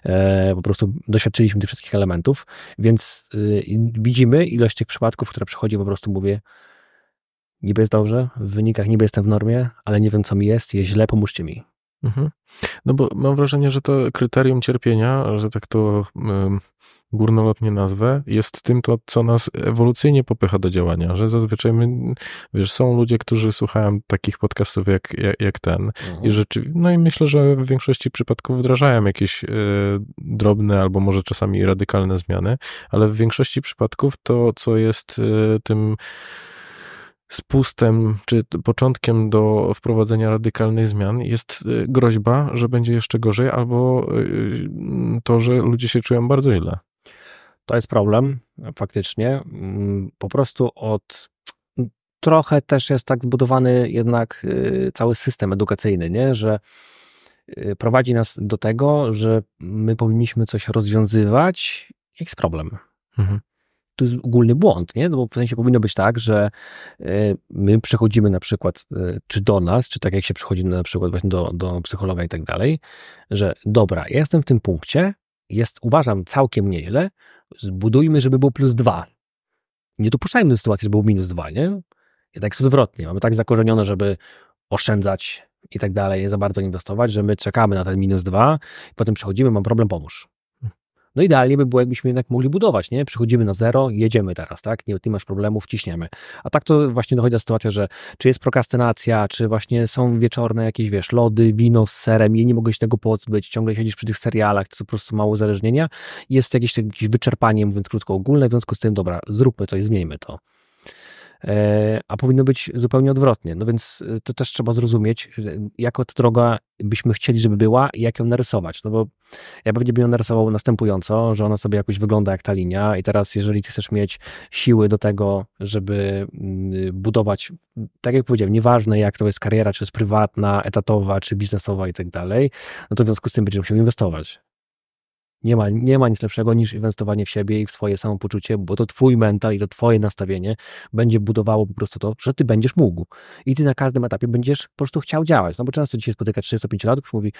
e, po prostu doświadczyliśmy tych wszystkich elementów, więc e, widzimy ilość tych przypadków, które przychodzi, po prostu mówię, niby jest dobrze, w wynikach niby jestem w normie, ale nie wiem co mi jest, jest źle, pomóżcie mi. Mhm. No bo mam wrażenie, że to kryterium cierpienia, że tak to... Y górnolotnie nazwę, jest tym, to, co nas ewolucyjnie popycha do działania, że zazwyczaj my, wiesz, są ludzie, którzy słuchają takich podcastów jak, jak, jak ten mhm. i rzeczywiście, no i myślę, że w większości przypadków wdrażają jakieś y, drobne albo może czasami radykalne zmiany, ale w większości przypadków to, co jest y, tym spustem czy początkiem do wprowadzenia radykalnych zmian jest e, groźba, że będzie jeszcze gorzej, albo to, że ludzie się czują bardzo źle. To jest problem, faktycznie. Mm, po prostu od trochę też jest tak zbudowany jednak y, cały system edukacyjny, nie? że y, prowadzi nas do tego, że my powinniśmy coś rozwiązywać, jak jest problem. Mhm. To jest ogólny błąd, nie? No bo w sensie powinno być tak, że y, my przechodzimy na przykład, czy do nas, czy tak jak się przychodzi na przykład właśnie do, do psychologa i tak dalej, że dobra, ja jestem w tym punkcie, jest uważam całkiem nieźle, zbudujmy, żeby było plus dwa. Nie dopuszczajmy do sytuacji, żeby było minus dwa, nie? I tak jest odwrotnie. Mamy tak zakorzenione, żeby oszczędzać i tak dalej, nie za bardzo inwestować, że my czekamy na ten minus dwa, potem przechodzimy, mam problem, pomóż. No idealnie by było, jakbyśmy jednak mogli budować, nie? Przychodzimy na zero, jedziemy teraz, tak? Nie, ty masz problemu, wciśniemy. A tak to właśnie dochodzi do sytuacja, że czy jest prokrastynacja, czy właśnie są wieczorne jakieś, wiesz, lody, wino z serem i nie mogę się tego pozbyć, ciągle siedzisz przy tych serialach, to po prostu mało uzależnienia. Jest jakieś, jakieś wyczerpanie, mówiąc krótko, ogólne, w związku z tym, dobra, zróbmy coś, zmieńmy to. E, a powinno być zupełnie odwrotnie. No więc e, to też trzeba zrozumieć, e, jaka ta droga byśmy chcieli, żeby była i jak ją narysować. No bo ja pewnie bym ją narysował następująco, że ona sobie jakoś wygląda jak ta linia i teraz jeżeli ty chcesz mieć siły do tego, żeby mm, budować, tak jak powiedziałem, nieważne jak to jest kariera, czy jest prywatna, etatowa, czy biznesowa i tak dalej, no to w związku z tym będziesz musiał inwestować. Nie ma, nie ma nic lepszego niż inwestowanie w siebie i w swoje samopoczucie, bo to twój mental i to twoje nastawienie będzie budowało po prostu to, że ty będziesz mógł. I ty na każdym etapie będziesz po prostu chciał działać. No bo często dzisiaj spotyka 35-latków, mówi,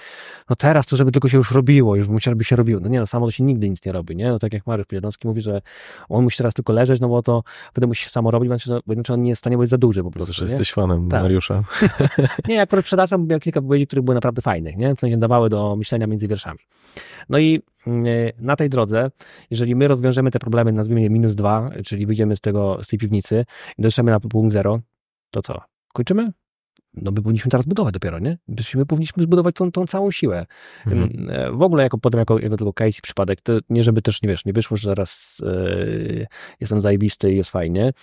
no teraz to, żeby tylko się już robiło, już musiałby się robiło. No nie, no samo to się nigdy nic nie robi, nie? No tak jak Mariusz Pielonowski mówi, że on musi teraz tylko leżeć, no bo to wtedy musi się samo robić, bo inaczej on nie jest w stanie być za duży po prostu. Zresztą jesteś fanem tak. Mariusza. nie, jak przepraszam, bo miał kilka powiedzi, które były naprawdę fajne nie? co nie dawały do myślenia między wierszami. No i E, na tej drodze, jeżeli my rozwiążemy te problemy, nazwijmy je minus dwa, czyli wyjdziemy z tego, z tej piwnicy i dotrzemy na punkt zero, to co? Kończymy? no my powinniśmy teraz budować dopiero, nie? My powinniśmy zbudować tą, tą całą siłę. Mhm. E, w ogóle jako potem, jako, jako tylko Casey przypadek, to nie żeby też, nie wiesz, nie wyszło, że zaraz yy, e, jestem zajebisty i jest fajnie,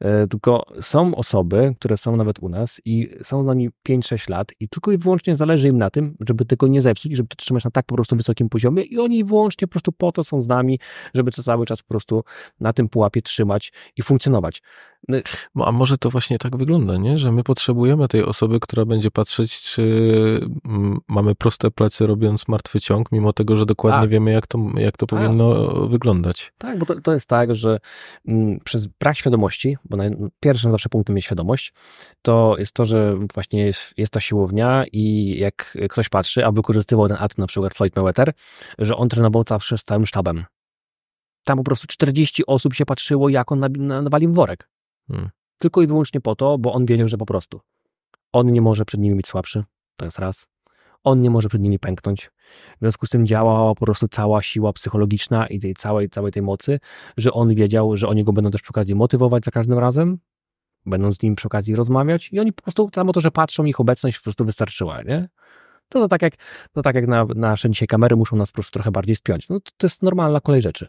yy, tylko są osoby, które są nawet u nas i są z nami 5-6 lat i tylko i wyłącznie zależy im na tym, żeby tego nie zepsuć, żeby to trzymać na tak po prostu wysokim poziomie i oni wyłącznie po prostu po to są z nami, żeby to cały czas po prostu na tym pułapie trzymać i funkcjonować. No, a może to właśnie tak wygląda, nie? Że my potrzebujemy tej osoby, osoby, która będzie patrzeć, czy mm, mamy proste plecy robiąc martwy ciąg, mimo tego, że dokładnie A. Tak. wiemy, jak to, jak to tak. powinno wyglądać. Tak, bo to, to jest tak, że m, mm, przez brak świadomości, bo naj, pierwszym zawsze punktem jest świadomość, to jest to, że właśnie jest, jest ta siłownia i jak ktoś patrzy, a wykorzystywał ten akt na przykład Floyd Mayweather, że on trenował zawsze z całym sztabem. Tam po prostu 40 osób się patrzyło, jak on nawalił worek. Hmm. Tylko i wyłącznie po to, bo on wiedział, że po prostu. On nie może przed nimi być słabszy, to jest raz. On nie może przed nimi pęknąć. W związku z tym działała po prostu cała siła psychologiczna i tej całej, całej tej mocy, że on wiedział, że oni go będą też przy okazji motywować za każdym razem, będą z nim przy okazji rozmawiać i oni po prostu samo to, że patrzą, ich obecność po prostu wystarczyła, nie? To, to tak jak, to tak jak na, nasze dzisiaj kamery muszą nas po prostu trochę bardziej spiąć. No to, to jest normalna kolej rzeczy.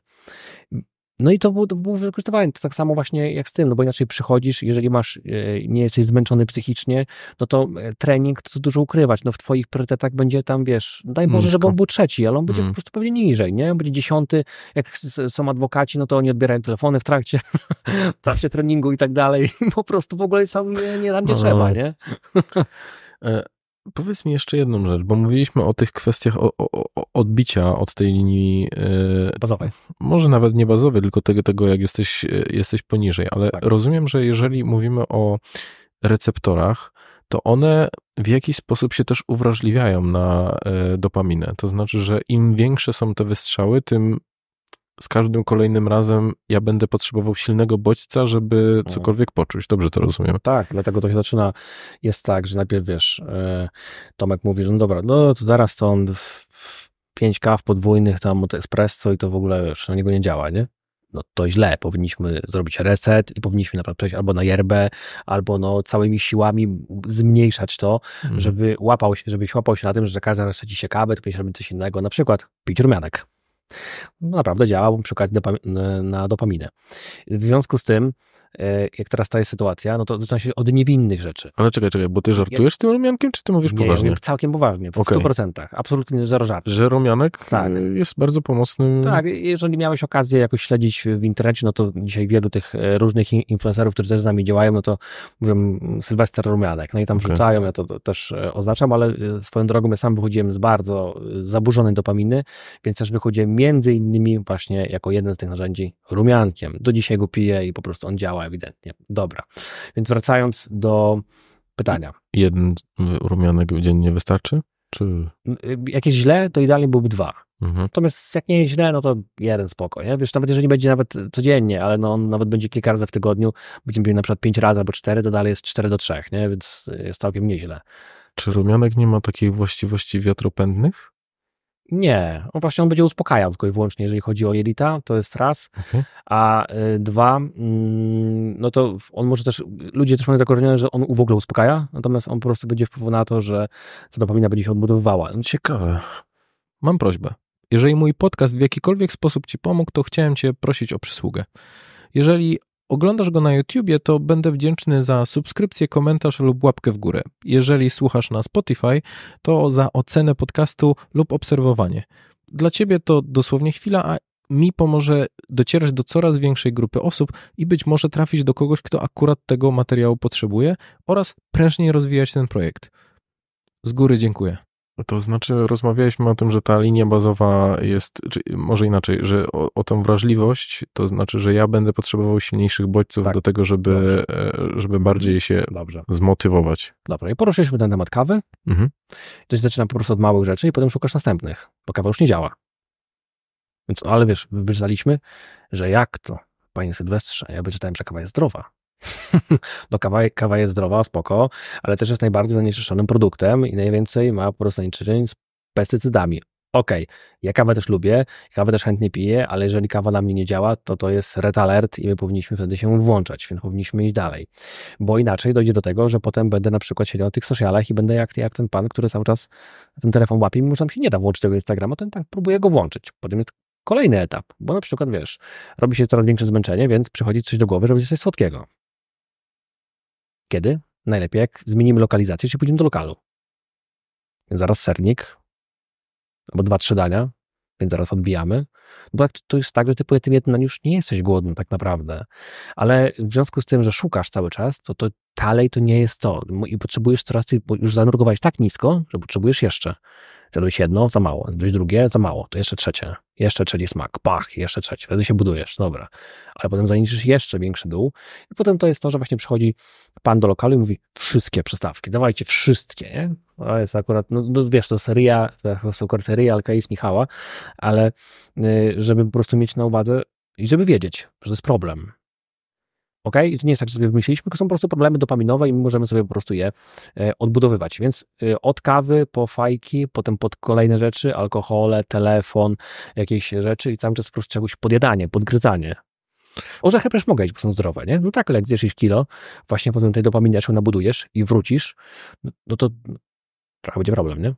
No i to było, wykorzystywany było To tak samo właśnie jak z tym, no bo inaczej przychodzisz, jeżeli masz, e, nie jesteś zmęczony psychicznie, no to e, trening to dużo ukrywać. No w twoich priorytetach będzie tam, wiesz, no daj Boże, Mnóstwo. żeby on był trzeci, ale on będzie mm. po prostu pewnie niżej, nie? On będzie dziesiąty, jak są adwokaci, no to oni odbierają telefony w trakcie, w trakcie treningu i tak dalej. Po prostu w ogóle sam nie, nie tam nie no, trzeba, no. nie? E, Powiedz mi jeszcze jedną rzecz, bo mówiliśmy o tych kwestiach o, o, odbicia od tej linii yy, bazowej. Może nawet nie bazowej, tylko tego, tego jak jesteś, e, jesteś poniżej, ale tak. rozumiem, że jeżeli mówimy o receptorach, to one w jakiś sposób się też uwrażliwiają na e, dopaminę. To znaczy, że im większe są te wystrzały, tym z każdym kolejnym razem ja będę potrzebował silnego bodźca, żeby mhm. cokolwiek poczuć. Dobrze to rozumiem. Tak, dlatego to się zaczyna. Jest tak, że najpierw wiesz, e, Tomek mówi, że no dobra, no to zaraz to on pięć kaw podwójnych tam od espresso i to w ogóle już na niego nie działa, nie? no to źle, powinniśmy zrobić reset i powinniśmy naprawdę przejść albo na yerbę, albo no całymi siłami zmniejszać to, mm. żeby łapał się, żebyś łapał się na tym, że każda raz ci się kawę, to będziesz robić coś innego, na przykład pić rumianek. No, naprawdę działa przy okazji na dopaminę. W związku z tym E, jak teraz ta jest sytuacja, no to zaczyna się od niewinnych rzeczy. Ale czekaj, czekaj, bo ty żartujesz ja... z tym rumiankiem, czy ty mówisz nie, poważnie? Nie, całkiem poważnie, w okay. 100%. Absolutnie zero żartu. Że rumianek tak. jest bardzo pomocnym... Tak, jeżeli miałeś okazję jakoś śledzić w internecie, no to dzisiaj wielu tych e, różnych influencerów, którzy też z nami działają, no to mówią mm, Sylwester Rumianek, no i tam okay. wrzucają, ja to, to też e, oznaczam, ale swoją drogą ja sam wychodziłem z bardzo zaburzonej dopaminy, więc też wychodziłem między innymi właśnie jako jeden z tych narzędzi rumiankiem. Do dzisiaj go piję i po prostu on działa ewidentnie. Dobra, więc wracając do pytania. Jeden rumianek dziennie wystarczy? Czy... Jak jest źle, to idealnie byłby dwa. Mhm. Natomiast jak nie jest źle, no to jeden spoko, nie? Wiesz, nawet jeżeli będzie nawet codziennie, ale no on nawet będzie kilka razy w tygodniu, będziemy mieli na przykład pięć razy albo cztery, to dalej jest cztery do trzech, nie? Więc jest całkiem nieźle. Czy rumianek nie ma takich właściwości wiatropędnych? Nie, on właśnie on będzie uspokajał tylko i wyłącznie, jeżeli chodzi o jelita, to jest raz, okay. a y, dwa, mm, no to on może też, ludzie też mają zakorzenione, że on w ogóle uspokaja, natomiast on po prostu będzie wpływu na to, że ta dopamina będzie się odbudowywała. No ciekawe. Mam prośbę. Jeżeli mój podcast w jakikolwiek sposób Ci pomógł, to chciałem Cię prosić o przysługę. Jeżeli oglądasz go na YouTubie, to będę wdzięczny za subskrypcję, komentarz lub łapkę w górę. Jeżeli słuchasz na Spotify, to za ocenę podcastu lub obserwowanie. Dla ciebie to dosłownie chwila, a mi pomoże docierać do coraz większej grupy osób i być może trafić do kogoś, kto akurat tego materiału potrzebuje oraz prężniej rozwijać ten projekt. Z góry dziękuję. To znaczy, rozmawialiśmy o tym, że ta linia bazowa jest, może inaczej, że o, o tą wrażliwość, to znaczy, że ja będę potrzebował silniejszych bodźców tak. do tego, żeby, e, żeby bardziej się Dobrze. zmotywować. Dobra, i poruszyliśmy ten temat kawy. Mhm. To się zaczyna po prostu od małych rzeczy i potem szukasz następnych, bo kawa już nie działa. Więc, ale wiesz, wyczytaliśmy, że jak to, panie Sylwestrze, ja wyczytałem, że kawa jest zdrowa. no kawa, kawa jest zdrowa, spoko, ale też jest najbardziej zanieczyszczonym produktem i najwięcej ma po prostu zanieczyszczeń z pestycydami. Okej, okay. ja kawę też lubię, kawę też chętnie piję, ale jeżeli kawa na mnie nie działa, to to jest red alert i my powinniśmy wtedy się włączać, więc powinniśmy iść dalej. Bo inaczej dojdzie do tego, że potem będę na przykład siedział na tych socialach i będę jak, jak ten pan, który cały czas ten telefon łapie, mimo że tam się nie da włączyć tego Instagrama, to tak próbuje go włączyć. Potem jest kolejny etap, bo na przykład wiesz, robi się coraz większe zmęczenie, więc przychodzi coś do głowy, żeby coś słodkiego. Kiedy? Najlepiej jak zmienimy lokalizację, czy pójdziemy do lokalu. Więc zaraz sernik, albo dwa, trzy dania, więc zaraz odbijamy. No bo tak, to jest tak, że ty po tym jednym już nie jesteś głodny tak naprawdę. Ale w związku z tym, że szukasz cały czas, to, to dalej to nie jest to. I potrzebujesz coraz, ty, bo już zanurkowałeś tak nisko, że potrzebujesz jeszcze. Zjadłeś jedno, za mało. Zjadłeś drugie, za mało. To jeszcze trzecie. Jeszcze trzeci smak, pach, jeszcze trzeci, wtedy się budujesz, dobra. Ale potem zaniczysz jeszcze większy dół. I potem to jest to, że właśnie przychodzi pan do lokalu i mówi wszystkie przystawki, dawajcie wszystkie, nie? To jest akurat, no, no wiesz, to seria, to są akurat realka i z Michała, ale y, żeby po prostu mieć na uwadze i żeby wiedzieć, że to jest problem, Ok? I to nie jest tak, że sobie wymyśliliśmy, tylko są po prostu problemy dopaminowe i my możemy sobie po prostu je e, odbudowywać. Więc e, od kawy po fajki, potem pod kolejne rzeczy, alkohole, telefon, jakieś rzeczy i cały czas po prostu czegoś podjadanie, podgryzanie. Orzechy też mogę jeść, bo są zdrowe, nie? No tak, ale jak zjesz kilo, właśnie potem tej dopaminy się nabudujesz i wrócisz, no, no to trochę będzie problem, nie?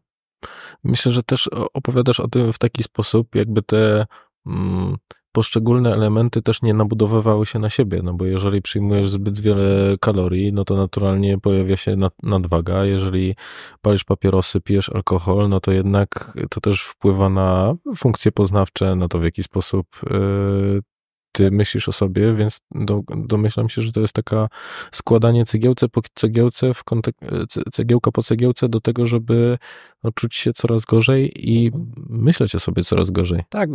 Myślę, że też opowiadasz o tym w taki sposób, jakby te mm, poszczególne elementy też nie nabudowywały się na siebie, no bo jeżeli przyjmujesz zbyt wiele kalorii, no to naturalnie pojawia się nadwaga. Jeżeli palisz papierosy, pijesz alkohol, no to jednak to też wpływa na funkcje poznawcze, na to w jaki sposób y, ty myślisz o sobie, więc domyślam się, że to jest taka składanie cegiełce po cegiełce, w cegiełka po cegiełce do tego, żeby no, czuć się coraz gorzej i myśleć o sobie coraz gorzej. Tak,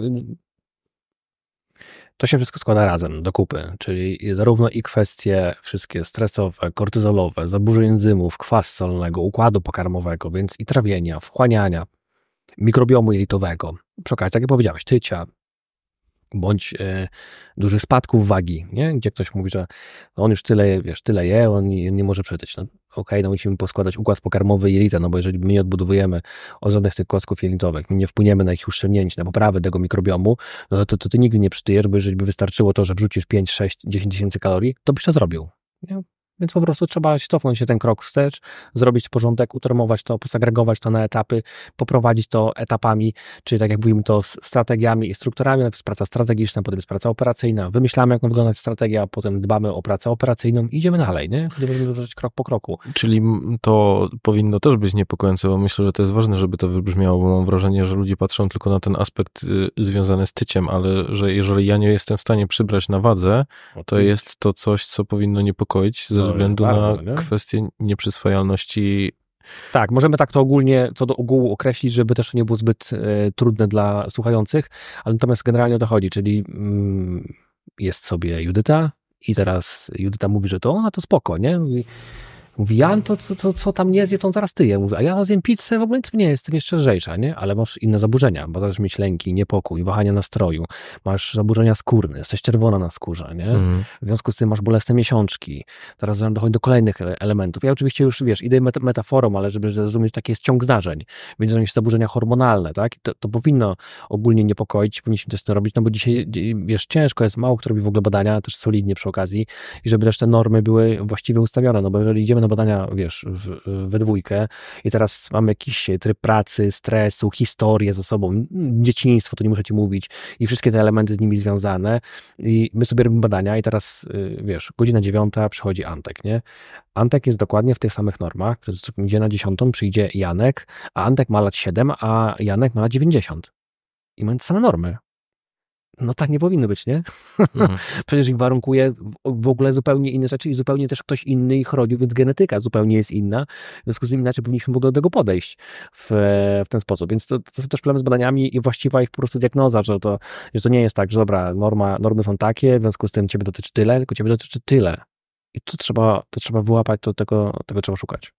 to się wszystko składa razem, do kupy, czyli zarówno i kwestie wszystkie stresowe, kortyzolowe, zaburzeń enzymów, kwas solnego, układu pokarmowego, więc i trawienia, wchłaniania, mikrobiomu jelitowego, przy okazji, tak jak powiedziałeś, tycia, bądź e, dużych spadków wagi, nie? gdzie ktoś mówi, że on już tyle, je, wiesz, tyle je, on nie, nie może przetyć. No, Okej, okay, no musimy poskładać układ pokarmowy jelita, no bo jeżeli my nie odbudowujemy o żadnych tych kładków jelitowych, my nie wpłyniemy na ich uszczelnięcie, na poprawę tego mikrobiomu, no to, to ty nigdy nie przytyjesz, bo jeżeli by wystarczyło to, że wrzucisz 5, 6, 10 tysięcy kalorii, to byś to zrobił. Nie? Więc po prostu trzeba cofnąć się ten krok wstecz, zrobić porządek, utormować to, posagregować to na etapy, poprowadzić to etapami, czyli tak jak mówimy to z strategiami i strukturami, najpierw jest praca strategiczna, potem jest praca operacyjna, wymyślamy jak ma wyglądać strategia, potem dbamy o pracę operacyjną i idziemy dalej, nie? Wtedy będziemy zacząć krok po kroku. Czyli to powinno też być niepokojące, bo myślę, że to jest ważne, żeby to wybrzmiało, bo mam wrażenie, że ludzie patrzą tylko na ten aspekt y, związany z tyciem, ale że jeżeli ja nie jestem w stanie przybrać na wadze, to jest to coś, co powinno niepokoić, ze no względu bardzo, na nie? kwestię nieprzyswajalności tak, możemy tak to ogólnie, co do ogółu określić, żeby też nie było zbyt e, trudne dla słuchających, ale natomiast generalnie o to chodzi, czyli mm, jest sobie Judyta i teraz Judyta mówi, że to ona to spoko, nie? I Mówi, Jan, to, to, to co tam nie zje, to zaraz tyje. Mówi, a ja zjem pizzę, w ogóle nic mnie jestem jeszcze lżejsza, nie? Ale masz inne zaburzenia, bo możesz mieć lęki, niepokój, wahania nastroju, masz zaburzenia skórne, jesteś czerwona na skórze, nie? Mm. W związku z tym masz bolesne miesiączki. Teraz dochodzi do kolejnych e, elementów. Ja oczywiście już, wiesz, idę met metaforą, ale żeby zrozumieć, taki jest ciąg zdarzeń. Więc jakieś zaburzenia hormonalne, tak? To, to, powinno ogólnie niepokoić, powinniśmy też to robić, no bo dzisiaj, e, wiesz, ciężko jest, mało kto robi w ogóle badania, też solidnie przy okazji i żeby też te normy były właściwie ustawione, no bo jeżeli idziemy robimy badania, wiesz, w, we dwójkę i teraz mamy jakiś e, tryb pracy, stresu, historię ze sobą, dzieciństwo, to nie muszę ci mówić i wszystkie te elementy z nimi związane i my sobie robimy badania i teraz, y, wiesz, godzina dziewiąta przychodzi Antek, nie? Antek jest dokładnie w tych samych normach, gdzie na dziesiątą przyjdzie Janek, a Antek ma lat 7, a Janek ma lat 90. I te same normy no tak nie powinno być, nie? Mhm. Przecież ich warunkuje w ogóle zupełnie inne rzeczy i zupełnie też ktoś inny ich rodził, więc genetyka zupełnie jest inna. W związku z tym inaczej powinniśmy w ogóle do tego podejść w, w ten sposób. Więc to, to są też problemy z badaniami i właściwa ich po prostu diagnoza, że to, że to nie jest tak, że dobra, norma, normy są takie, w związku z tym ciebie dotyczy tyle, tylko ciebie dotyczy tyle. I tu trzeba, to trzeba wyłapać, to tego, tego trzeba szukać.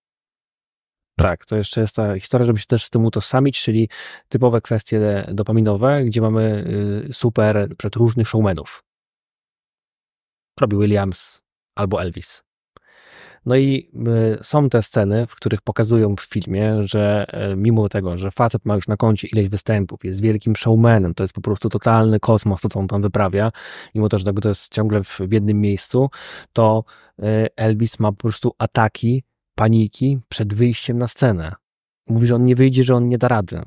Tak, to jeszcze jest ta historia, żeby się też z tym utożsamić, czyli typowe kwestie dopaminowe, gdzie mamy y, super przetróżnych showmenów. Robi Williams albo Elvis. No i y, są te sceny, w których pokazują w filmie, że y, mimo tego, że facet ma już na koncie ileś występów, jest wielkim showmanem, to jest po prostu totalny kosmos, to co on tam wyprawia, mimo to, że tak to jest ciągle w jednym miejscu, to Elvis ma po prostu ataki paniki przed wyjściem na scenę. Mówi, że on nie wyjdzie, że on nie da rady.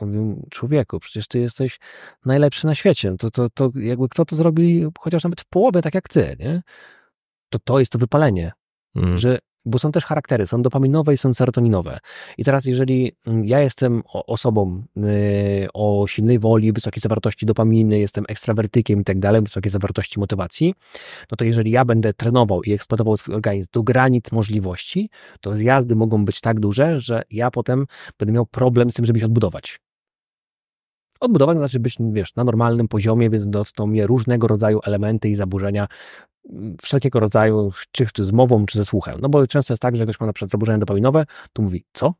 On mówi, człowieku, przecież ty jesteś najlepszy na świecie. No to, to, to jakby kto to zrobi chociaż nawet w połowie tak jak ty, nie? To to jest to wypalenie. Mm. Że bo są też charaktery, są dopaminowe i są serotoninowe. I teraz, jeżeli mm, ja jestem osobą y, o silnej woli, wysokiej zawartości dopaminy, jestem ekstrawertykiem i tak dalej, wysokiej zawartości motywacji, no to jeżeli ja będę trenował i eksploatował swój organizm do granic możliwości, to zjazdy mogą być tak duże, że ja potem będę miał problem z tym, żeby się odbudować. Odbudować to znaczy być, wiesz, na normalnym poziomie, więc dotkną mnie różnego rodzaju elementy i zaburzenia wszelkiego rodzaju, czy z mową, czy ze słuchem. No bo często jest tak, że ktoś ma na przykład zaburzenia dopaminowe, tu mówi, co?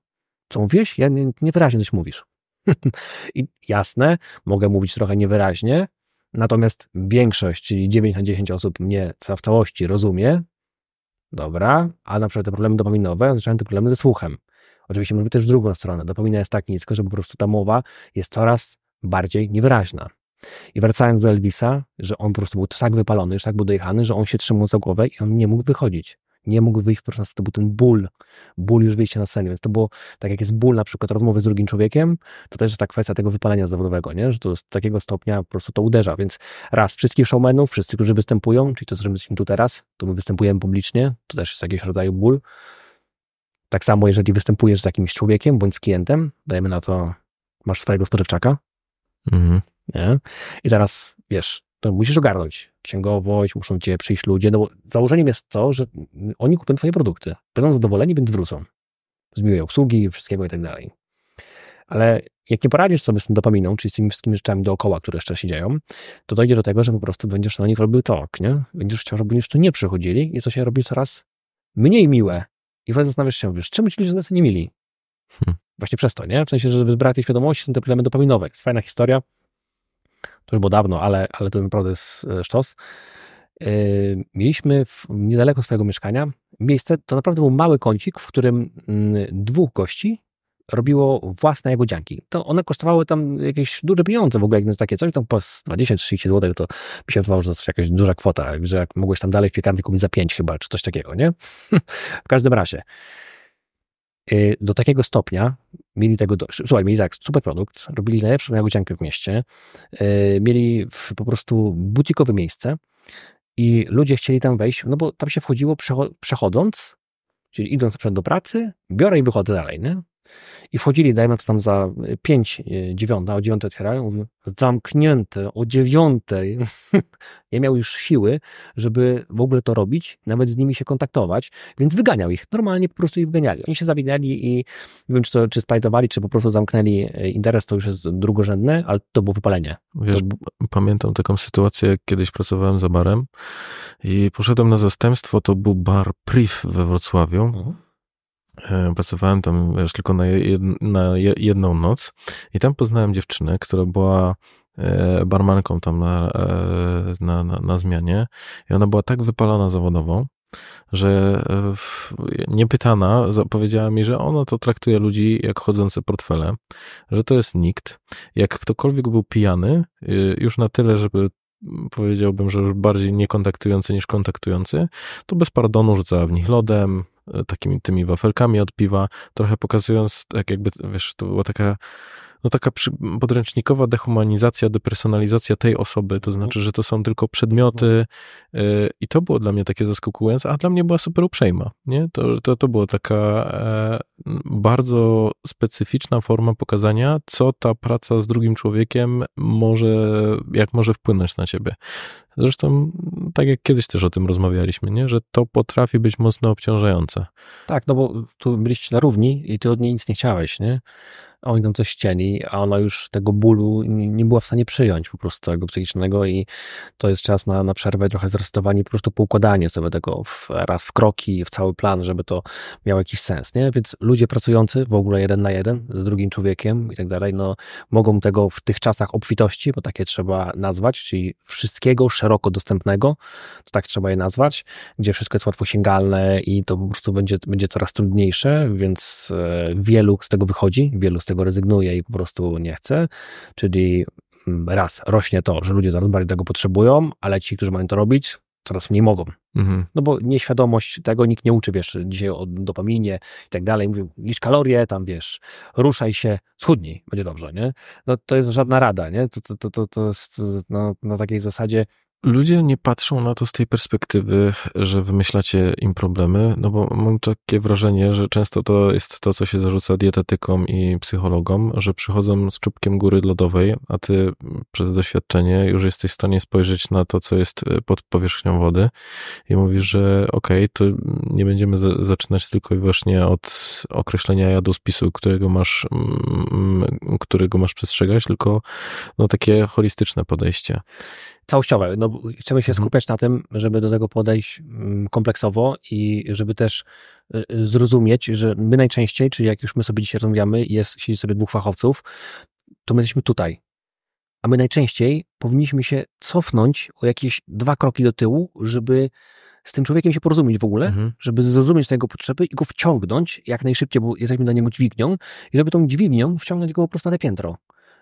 Co mówisz? Ja nie, niewyraźnie coś mówisz. I jasne, mogę mówić trochę niewyraźnie, natomiast większość, czyli 9 na 10 osób mnie w całości rozumie, dobra, a na przykład te problemy dopaminowe oznaczają te problemy ze słuchem. Oczywiście możemy też w drugą stronę. Dopomina jest tak nisko, że po prostu ta mowa jest coraz bardziej niewyraźna. I wracając do Elvisa, że on po prostu był tak wypalony, już tak był dojechany, że on się trzymał za głowę i on nie mógł wychodzić. Nie mógł wyjść po prostu, to był ten ból, ból już wyjścia na scenę. Więc to było, tak jak jest ból na przykład rozmowy z drugim człowiekiem, to też jest ta kwestia tego wypalenia zawodowego, nie? że to z takiego stopnia po prostu to uderza. Więc raz, wszystkich showmenów, wszyscy, którzy występują, czyli to, co jesteśmy tu teraz, to my występujemy publicznie, to też jest jakiś rodzaj ból. Tak samo, jeżeli występujesz z jakimś człowiekiem bądź z klientem, dajemy na to, masz swojego spożywczaka, mhm nie? I teraz, wiesz, to musisz ogarnąć księgowość, muszą cię przyjść ludzie, no bo założeniem jest to, że oni kupią twoje produkty, będą zadowoleni, więc wrócą. Z miłej obsługi, wszystkiego i tak dalej. Ale jak nie poradzisz sobie z tym dopaminą, czyli z tymi wszystkimi rzeczami dookoła, które jeszcze się dzieją, to dojdzie do tego, że po prostu będziesz na nich robił tok, nie? Będziesz chciał, żeby jeszcze nie przychodzili i to się robi coraz mniej miłe. I wtedy zastanawiasz się, wiesz, czemu ci ludzie nas nie mieli? Hmm. Właśnie przez to, nie? W sensie, żeby zbrać tej świadomości, są te problemy dopaminowe. Jest fajna historia. To już było dawno, ale, ale to naprawdę jest e, sztos. E, mieliśmy w, niedaleko swojego mieszkania miejsce, to naprawdę był mały kącik, w którym mm, dwóch gości robiło własne jagodzianki. To one kosztowały tam jakieś duże pieniądze w ogóle, jak takie coś tam po 20-30 zł, to mi się wydawało, że to jakaś duża kwota, że jak mogłeś tam dalej w piekarni kupić za 5 chyba, czy coś takiego, nie? w każdym razie, e, do takiego stopnia Mieli tego, do... słuchaj, mieli tak, super produkt, robili najlepszą jagodziankę w mieście, yy, mieli w, po prostu butikowe miejsce i ludzie chcieli tam wejść, no bo tam się wchodziło przechodząc, czyli idąc przed do pracy, biorę i wychodzę dalej, nie? I wchodzili, dajmy to tam za y, pięć y, dziewiąta, o dziewiątej otwierają, mówił, zamknięte, o dziewiątej. Nie miał już siły, żeby w ogóle to robić, nawet z nimi się kontaktować, więc wyganiał ich. Normalnie po prostu ich wyganiali. Oni się zawinęli i nie wiem, czy, to, czy splajtowali, czy po prostu zamknęli y, interes, to już jest drugorzędne, ale to było wypalenie. Wiesz, to... pamiętam taką sytuację, jak kiedyś pracowałem za barem i poszedłem na zastępstwo, to był bar Priv we Wrocławiu. Mhm E, pracowałem tam wiesz, tylko na, na jedną noc i tam poznałem dziewczynę, która była e, barmanką tam na, e, na, na, na zmianie i ona była tak wypalona zawodowo, że niepytana powiedziała mi, że ona to traktuje ludzi jak chodzące portfele, że to jest nikt. Jak ktokolwiek był pijany, już na tyle, żeby powiedziałbym, że już bardziej niekontaktujący niż kontaktujący, to bez pardonu rzucała w nich lodem, E, takimi tymi wafelkami od piwa, trochę pokazując, tak jakby, wiesz, to była taka no taka przy, podręcznikowa dehumanizacja, depersonalizacja tej osoby, to mhm. znaczy, że to są tylko mhm. przedmioty e, i to było dla mnie takie zaskakujące, a dla mnie była super uprzejma, nie? To, to, to było taka, e, bardzo specyficzna forma pokazania, co ta praca z drugim człowiekiem może, jak może wpłynąć na ciebie. Zresztą, tak jak kiedyś też o tym rozmawialiśmy, nie? że to potrafi być mocno obciążające. Tak, no bo tu byliście na równi i ty od niej nic nie chciałeś, nie? A oni tam coś chcieli, a ona już tego bólu nie była w stanie przyjąć po prostu całego psychicznego i to jest czas na, na przerwę, trochę zresetowanie, po prostu poukładanie sobie tego w, raz w kroki, w cały plan, żeby to miało jakiś sens, nie? Więc ludzie pracujący w ogóle jeden na jeden z drugim człowiekiem i tak dalej, no mogą tego w tych czasach obfitości, bo takie trzeba nazwać, czyli wszystkiego szeroko dostępnego, to tak trzeba je nazwać, gdzie wszystko jest łatwo sięgalne i to po prostu będzie, będzie coraz trudniejsze, więc e, wielu z tego wychodzi, wielu z tego rezygnuje i po prostu nie chce, czyli mm, raz rośnie to, że ludzie coraz bardziej tego potrzebują, ale ci, którzy mają to robić, coraz mniej mogą. Mhm. No bo nieświadomość tego nikt nie uczy, wiesz, dzisiaj o dopaminie i tak dalej. Mówił, licz kalorie, tam wiesz, ruszaj się, schudnij, będzie dobrze, nie? No to jest żadna rada, nie? To, to, to, to, jest no, na takiej zasadzie Ludzie nie patrzą na to z tej perspektywy, że wymyślacie im problemy, no bo mam takie wrażenie, że często to jest to, co się zarzuca dietetykom i psychologom, że przychodzą z czubkiem góry lodowej, a ty przez doświadczenie już jesteś w stanie spojrzeć na to, co jest pod powierzchnią wody i mówisz, że okej, okay, to nie będziemy zaczynać tylko i wyłącznie od określenia jadłospisu, którego masz, mm, mm, którego masz przestrzegać, tylko no, takie holistyczne podejście całościowe. No, chcemy się mhm. skupiać na tym, żeby do tego podejść mm, kompleksowo i żeby też y, y, zrozumieć, że my najczęściej, czyli jak już my sobie dzisiaj rozmawiamy, jest, siedzi sobie dwóch fachowców, to my jesteśmy tutaj. A my najczęściej powinniśmy się cofnąć o jakieś dwa kroki do tyłu, żeby z tym człowiekiem się porozumieć w ogóle, mhm. żeby zrozumieć jego potrzeby i go wciągnąć jak najszybciej, bo jesteśmy dla niego dźwignią, i żeby tą dźwignią wciągnąć go po prostu na te piętro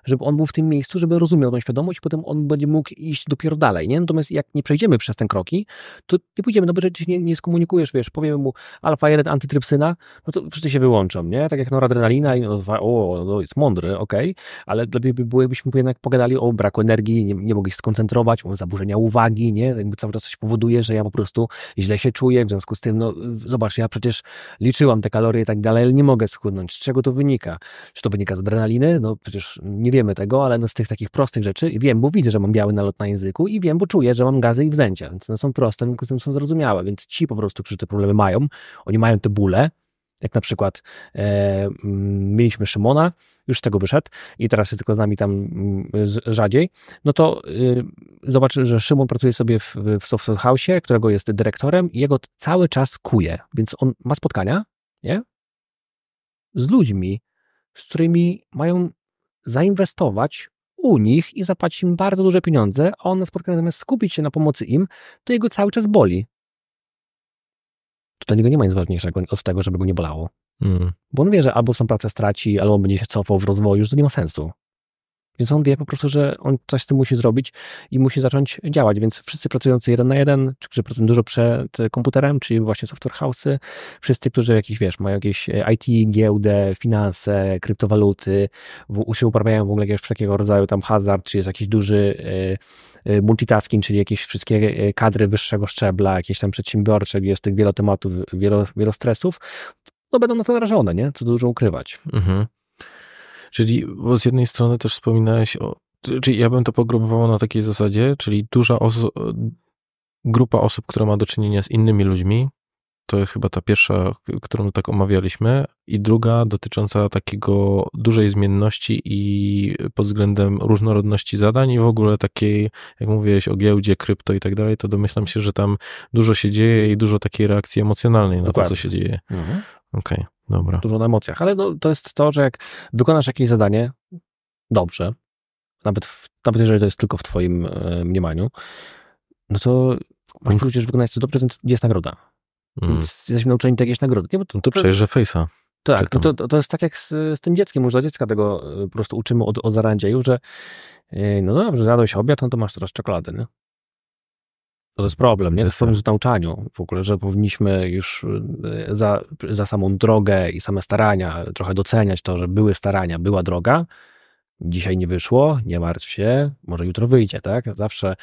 żeby on był w tym miejscu, żeby rozumiał tą świadomość, i potem on będzie mógł iść dopiero dalej, nie? Natomiast jak nie przejdziemy przez te kroki, to nie pójdziemy, no bo przecież nie, nie skomunikujesz, wiesz, powiemy mu alfa 1 antytrypsyna, no to wszyscy się wyłączą, nie? Tak jak noradrenalina i no, o, no, jest mądry, okej, okay, ale lepiej by było, jakbyśmy jednak pogadali o braku energii, nie, nie mogę się skoncentrować, o zaburzenia uwagi, nie? Jakby cały czas coś powoduje, że ja po prostu źle się czuję, w związku z tym, no zobacz, ja przecież liczyłam te kalorie i tak dalej, ale nie mogę schudnąć. Z czego to wynika? Czy to wynika z adrenaliny? No przecież nie wiemy tego, ale no z tych takich prostych rzeczy wiem, bo widzę, że mam biały nalot na języku i wiem, bo czuję, że mam gazy i wzdęcia, więc one są proste, one są zrozumiałe, więc ci po prostu, którzy te problemy mają, oni mają te bóle, jak na przykład e, mm, mieliśmy Szymona, już z tego wyszedł i teraz jest tylko z nami tam mm, rzadziej, no to y, zobacz, że Szymon pracuje sobie w, w Software House, którego jest dyrektorem i jego cały czas kuje, więc on ma spotkania, nie? Z ludźmi, z którymi mają zainwestować u nich i zapłacić im bardzo duże pieniądze, a on na spotkaniu zamiast skupić się na pomocy im, to jego cały czas boli. To dla niego nie ma nic ważniejszego od tego, żeby go nie bolało. Mm. Bo on wie, że albo są pracę straci, albo będzie się cofał w rozwoju, że to nie ma sensu. Więc on wie po prostu, że on coś z tym musi zrobić i musi zacząć działać. Więc wszyscy pracujący jeden na jeden, czy którzy pracują dużo przed komputerem, czyli właśnie software house'y, wszyscy, którzy jakieś, wiesz, mają jakieś e, IT, giełdę, finanse, kryptowaluty, w, się uprawiają w ogóle jakiegoś wszelkiego rodzaju tam hazard, czy jest jakiś duży e, e, multitasking, czyli jakieś wszystkie kadry wyższego szczebla, jakieś tam przedsiębiorcze, gdzie jest tych tematów, wielo, wielo stresów, no będą na to narażone, nie? Co dużo ukrywać. Mhm. Czyli z jednej strony też wspominałeś o, czyli ja bym to pogrupował na takiej zasadzie, czyli duża grupa osób, która ma do czynienia z innymi ludźmi, to chyba ta pierwsza, którą tak omawialiśmy, i druga dotycząca takiego dużej zmienności i pod względem różnorodności zadań i w ogóle takiej, jak mówiłeś o giełdzie, krypto i tak dalej, to domyślam się, że tam dużo się dzieje i dużo takiej reakcji emocjonalnej na Dokładnie. to, co się dzieje. Mhm. Okej. Okay. Dobra. Dużo na emocjach, ale no, to jest to, że jak wykonasz jakieś zadanie dobrze, nawet, w, nawet jeżeli to jest tylko w Twoim e, mniemaniu, no to masz poczucie, że wykonałeś to dobrze, więc jest nagroda. Mm. Jesteśmy nauczeni takiej nagrody. Nie, bo to, no to że Face'a. Tak, to, to, to jest tak jak z, z tym dzieckiem, już dla dziecka tego e, po prostu uczymy od, od zarandzieju, że no dobrze, zadałeś obiad, no to masz teraz czekoladę, nie? To jest problem, nie? To jest problem tak. w nauczaniu w ogóle, że powinniśmy już e, za, za samą drogę i same starania trochę doceniać to, że były starania, była droga, dzisiaj nie wyszło, nie martw się, może jutro wyjdzie, tak? Zawsze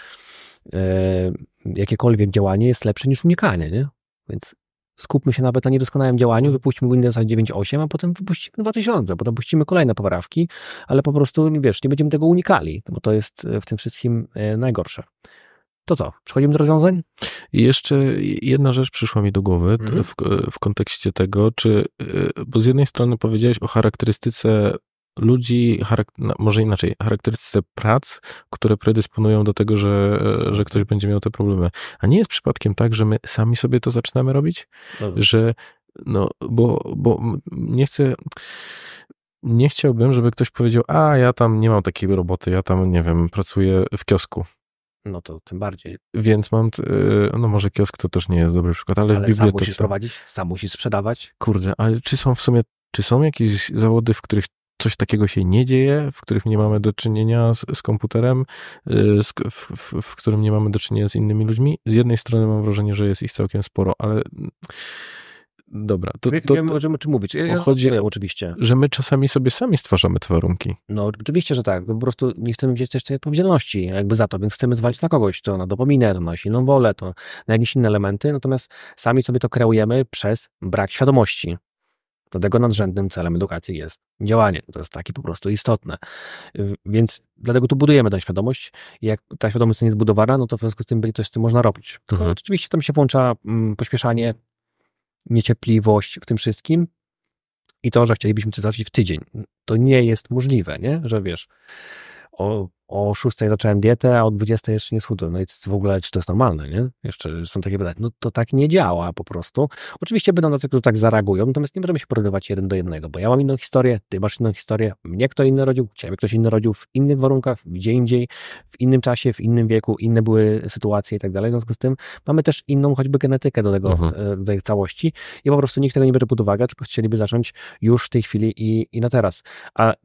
e, jakiekolwiek działanie jest lepsze niż unikanie, nie? Więc skupmy się nawet na niedoskonałym działaniu, wypuśćmy Windowsa 9.8, a potem wypuścimy 2000, potem puścimy kolejne poprawki, ale po prostu, wiesz, nie będziemy tego unikali, bo to jest e, w tym wszystkim najgorsze. To co, przechodzimy do rozwiązań? I jeszcze jedna rzecz przyszła mi do głowy mhm. w, w kontekście tego, czy, y, bo z jednej strony powiedziałeś o charakterystyce ludzi, charak, no, może inaczej, charakterystyce prac, które predysponują do tego, że, że ktoś będzie miał te problemy. A nie jest przypadkiem tak, że my sami sobie to zaczynamy robić? Mhm. Że, no, bo, bo nie chcę nie chciałbym, żeby ktoś powiedział, a ja tam nie mam takiej roboty, ja tam, nie wiem, pracuję w kiosku. No to tym bardziej. Więc mam, y, no może kiosk to też nie jest dobry przykład, ale, ale w bibliotece... sam musisz prowadzić, sam musisz sprzedawać. Kurde, ale czy są w sumie, czy są jakieś zawody, w których coś takiego się nie dzieje, w których nie mamy do czynienia z, z komputerem, y, z, w, w, w, którym nie mamy do czynienia z innymi ludźmi. Z jednej strony mam wrażenie, że jest ich całkiem sporo, ale Dobra, to, to, to, o czym, o czym mówić. Ja chodzi, oczywiście. Że my czasami sobie sami stwarzamy te warunki. No oczywiście, że tak. Po prostu nie chcemy wziąć też tej odpowiedzialności jakby za to, więc chcemy zwalić na kogoś, to na dopominę, to na silną wolę, to na jakieś inne elementy, natomiast sami sobie to kreujemy przez brak świadomości. Dlatego nadrzędnym celem edukacji jest działanie. To jest takie po prostu istotne. Więc dlatego tu budujemy tę świadomość. Jak ta świadomość nie jest zbudowana, no to w związku z tym coś z tym można robić. mhm. oczywiście tam się włącza mm, pośpieszanie, niecierpliwość w tym wszystkim i to, że chcielibyśmy to załatwić w tydzień. To nie jest możliwe, nie? Że wiesz, o, o 6 zacząłem dietę, a o 20 jeszcze nie schudłem. No i w ogóle, czy to jest normalne, nie? Jeszcze są takie pytania. No to tak nie działa po prostu. Oczywiście będą tacy, którzy tak zareagują, natomiast nie możemy się porównywać jeden do jednego, bo ja mam inną historię, ty masz inną historię, mnie kto inny rodził, ciebie ktoś inny rodził w innych warunkach, gdzie indziej, w innym czasie, w innym wieku, inne były sytuacje i tak dalej. W związku z tym mamy też inną choćby genetykę do tego, mhm. E, do tej całości i po prostu nikt tego nie bierze pod uwagę, tylko chcieliby zacząć już w tej chwili i, i na teraz. A e,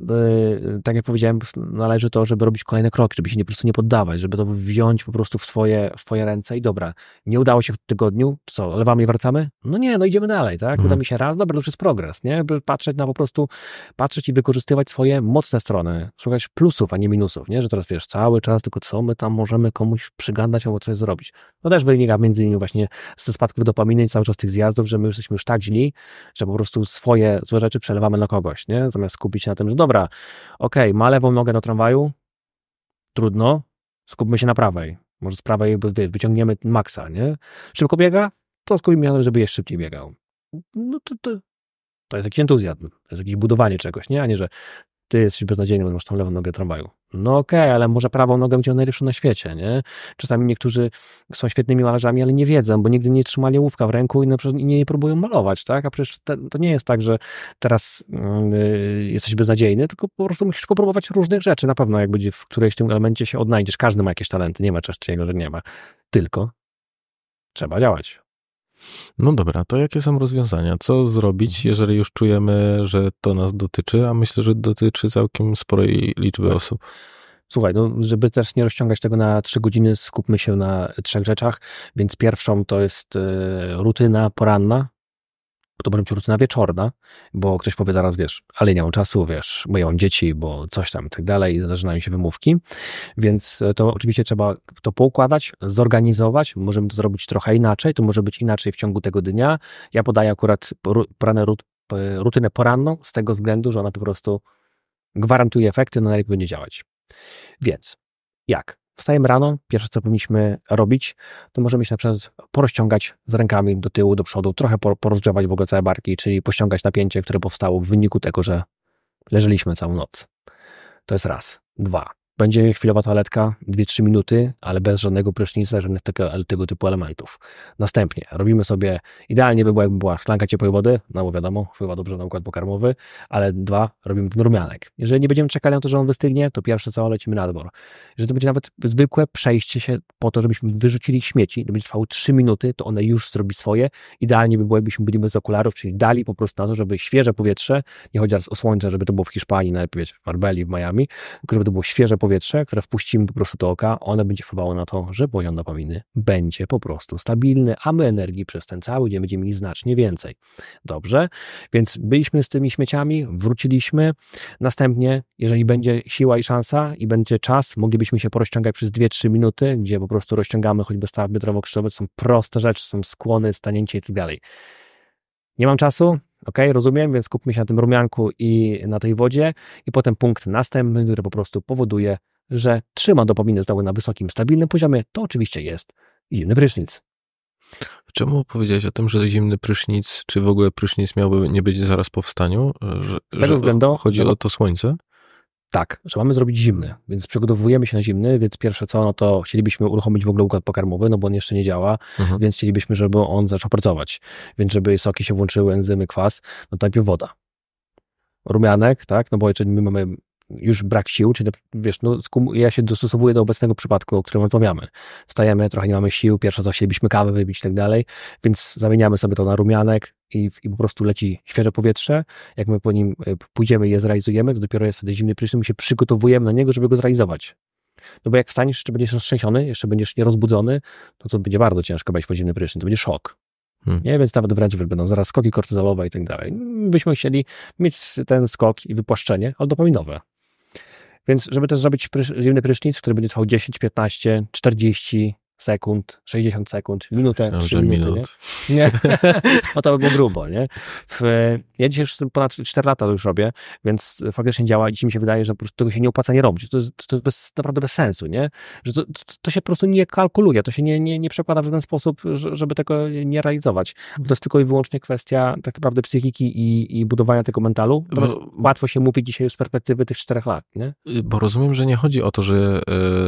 tak jak powiedziałem, należy to, żeby robić kolejne kolejne kroki, żeby się nie, po prostu nie poddawać, żeby to wziąć po prostu w swoje, w swoje ręce i dobra, nie udało się w tygodniu, to co, lewamy i wracamy? No nie, no idziemy dalej, tak? Uda mhm. mi się raz, dobra, to już jest progres, nie? By patrzeć na po prostu, patrzeć i wykorzystywać swoje mocne strony, szukać plusów, a nie minusów, nie? Że teraz wiesz, cały czas tylko co my tam możemy komuś przygadać albo coś zrobić. No też wynika między innymi właśnie ze spadków dopaminy i cały czas tych zjazdów, że my jesteśmy już tak źli, że po prostu swoje złe rzeczy przelewamy na kogoś, nie? Zamiast skupić się na tym, że dobra, okej, okay, ma lewą nogę do tramwaju, trudno, skupmy się na prawej. Może z prawej wyciągniemy maksa, nie? Szybko biega? To skupimy się na tym, żeby jeszcze szybciej biegał. No to, to, to jest jakiś entuzjazm, to jest jakieś budowanie czegoś, nie? A nie, że ty jesteś beznadziejny, bo masz tą lewą nogę tramwaju. No okej, okay, ale może prawą nogę będzie najlepszą na świecie, nie? Czasami niektórzy są świetnymi malarzami, ale nie wiedzą, bo nigdy nie trzymali łówka w ręku i na przykład nie próbują malować, tak? A przecież to nie jest tak, że teraz yy, jesteś beznadziejny, tylko po prostu musisz próbować różnych rzeczy. Na pewno jak będzie w którejś tym elemencie się odnajdziesz. Każdy ma jakieś talenty, nie ma czegoś, że nie ma. Tylko trzeba działać. No dobra, to jakie są rozwiązania? Co zrobić, jeżeli już czujemy, że to nas dotyczy, a myślę, że dotyczy całkiem sporej liczby tak. osób? Słuchaj, no, żeby też nie rozciągać tego na trzy godziny, skupmy się na trzech rzeczach. Więc pierwszą to jest e, rutyna poranna, to może być rutyna wieczorna, no. bo ktoś powie zaraz, wiesz, ale nie mam czasu, wiesz, bo ja mam dzieci, bo coś tam i tak dalej, zaczynają się wymówki, więc e, to oczywiście trzeba to poukładać, zorganizować, możemy to zrobić trochę inaczej, to może być inaczej w ciągu tego dnia. Ja podaję akurat poranę, rutynę poranną z tego względu, że ona po prostu gwarantuje efekty, no najlepiej będzie działać. Więc jak? Wstajemy rano, pierwsze co powinniśmy robić, to możemy się na przykład porozciągać z rękami do tyłu, do przodu, trochę porozgrzewać w ogóle całe barki, czyli pościągać napięcie, które powstało w wyniku tego, że leżeliśmy całą noc. To jest raz. Dwa. Będzie chwilowa toaletka, 2-3 minuty, ale bez żadnego prysznica, żadnych tego, tego typu elementów. Następnie robimy sobie, idealnie by było jakby była szklanka ciepłej wody, no bo wiadomo, wpływa dobrze na układ pokarmowy, ale dwa, robimy ten rumianek. Jeżeli nie będziemy czekali na to, że on wystygnie, to pierwsze co, lecimy na dwór. Jeżeli to będzie nawet zwykłe przejście się po to, żebyśmy wyrzucili śmieci, to będzie trwało 3 minuty, to one już zrobi swoje. Idealnie by było, jakbyśmy byli bez okularów, czyli dali po prostu na to, żeby świeże powietrze, nie chodzi o słońce, żeby to było w Hiszpanii, najlepiej w Marbelli, w Miami, żeby to było świeże powietrze, powietrze, które wpuścimy po prostu do oka, one będzie wpływało na to, że poziom dopaminy będzie po prostu stabilny, a my energii przez ten cały dzień będziemy mieli znacznie więcej. Dobrze? Więc byliśmy z tymi śmieciami, wróciliśmy. Następnie, jeżeli będzie siła i szansa i będzie czas, moglibyśmy się porozciągać przez 2-3 minuty, gdzie po prostu rozciągamy choćby stawy biodrowo-krzyżowe, są proste rzeczy, są skłony, stanięcie i tak dalej. Nie mam czasu, ok, rozumiem, więc skupmy się na tym rumianku i na tej wodzie i potem punkt następny, który po prostu powoduje, że trzyma dopaminę znowu na wysokim, stabilnym poziomie, to oczywiście jest zimny prysznic. Czemu powiedziałeś o tym, że zimny prysznic, czy w ogóle prysznic miałby nie być zaraz po wstaniu? Że, Z tego że względu, chodzi no o to słońce? Tak, że mamy zrobić zimny, więc przygotowujemy się na zimny, więc pierwsze co, no to chcielibyśmy uruchomić w ogóle układ pokarmowy, no bo on jeszcze nie działa, mhm. więc chcielibyśmy, żeby on zaczął pracować. Więc żeby soki się włączyły, enzymy, kwas, no to najpierw woda. Rumianek, tak, no bo jeżeli my mamy już brak sił, czyli wiesz, no, ja się dostosowuję do obecnego przypadku, o którym rozmawiamy. Wstajemy, trochę nie mamy sił, pierwsze co chcielibyśmy kawę wybić i tak dalej, więc zamieniamy sobie to na rumianek, i, i po prostu leci świeże powietrze. Jak my po nim e, pójdziemy i je zrealizujemy, to dopiero jest wtedy zimny prysznic, my się przygotowujemy na niego, żeby go zrealizować. No bo jak wstaniesz, jeszcze będziesz roztrzęsiony, jeszcze będziesz nierozbudzony, to no to będzie bardzo ciężko wejść po zimny prysznic, to będzie szok. Hmm. Nie, więc nawet wręcz będą zaraz skoki kortyzolowe i tak dalej. Byśmy chcieli mieć ten skok i wypłaszczenie, ale dopaminowe. Więc żeby też zrobić prysz, zimny prysznic, który będzie trwał 10, 15, 40, sekund, 60 sekund, minutę, Myślałem, 3 minuty. Minut. Nie? nie. No to by było grubo, nie? W, ja dzisiaj już ponad 4 lata to już robię, więc faktycznie działa i ci mi się wydaje, że po prostu tego się nie opłaca nie robić. To jest, to jest bez, naprawdę bez sensu, nie? Że to, to, się po prostu nie kalkuluje, to się nie, nie, nie przekłada w żaden sposób, żeby tego nie realizować. Bo to jest tylko i wyłącznie kwestia tak naprawdę psychiki i, i budowania tego mentalu. bo, łatwo się mówi dzisiaj z perspektywy tych 4 lat, nie? Bo rozumiem, że nie chodzi o to, że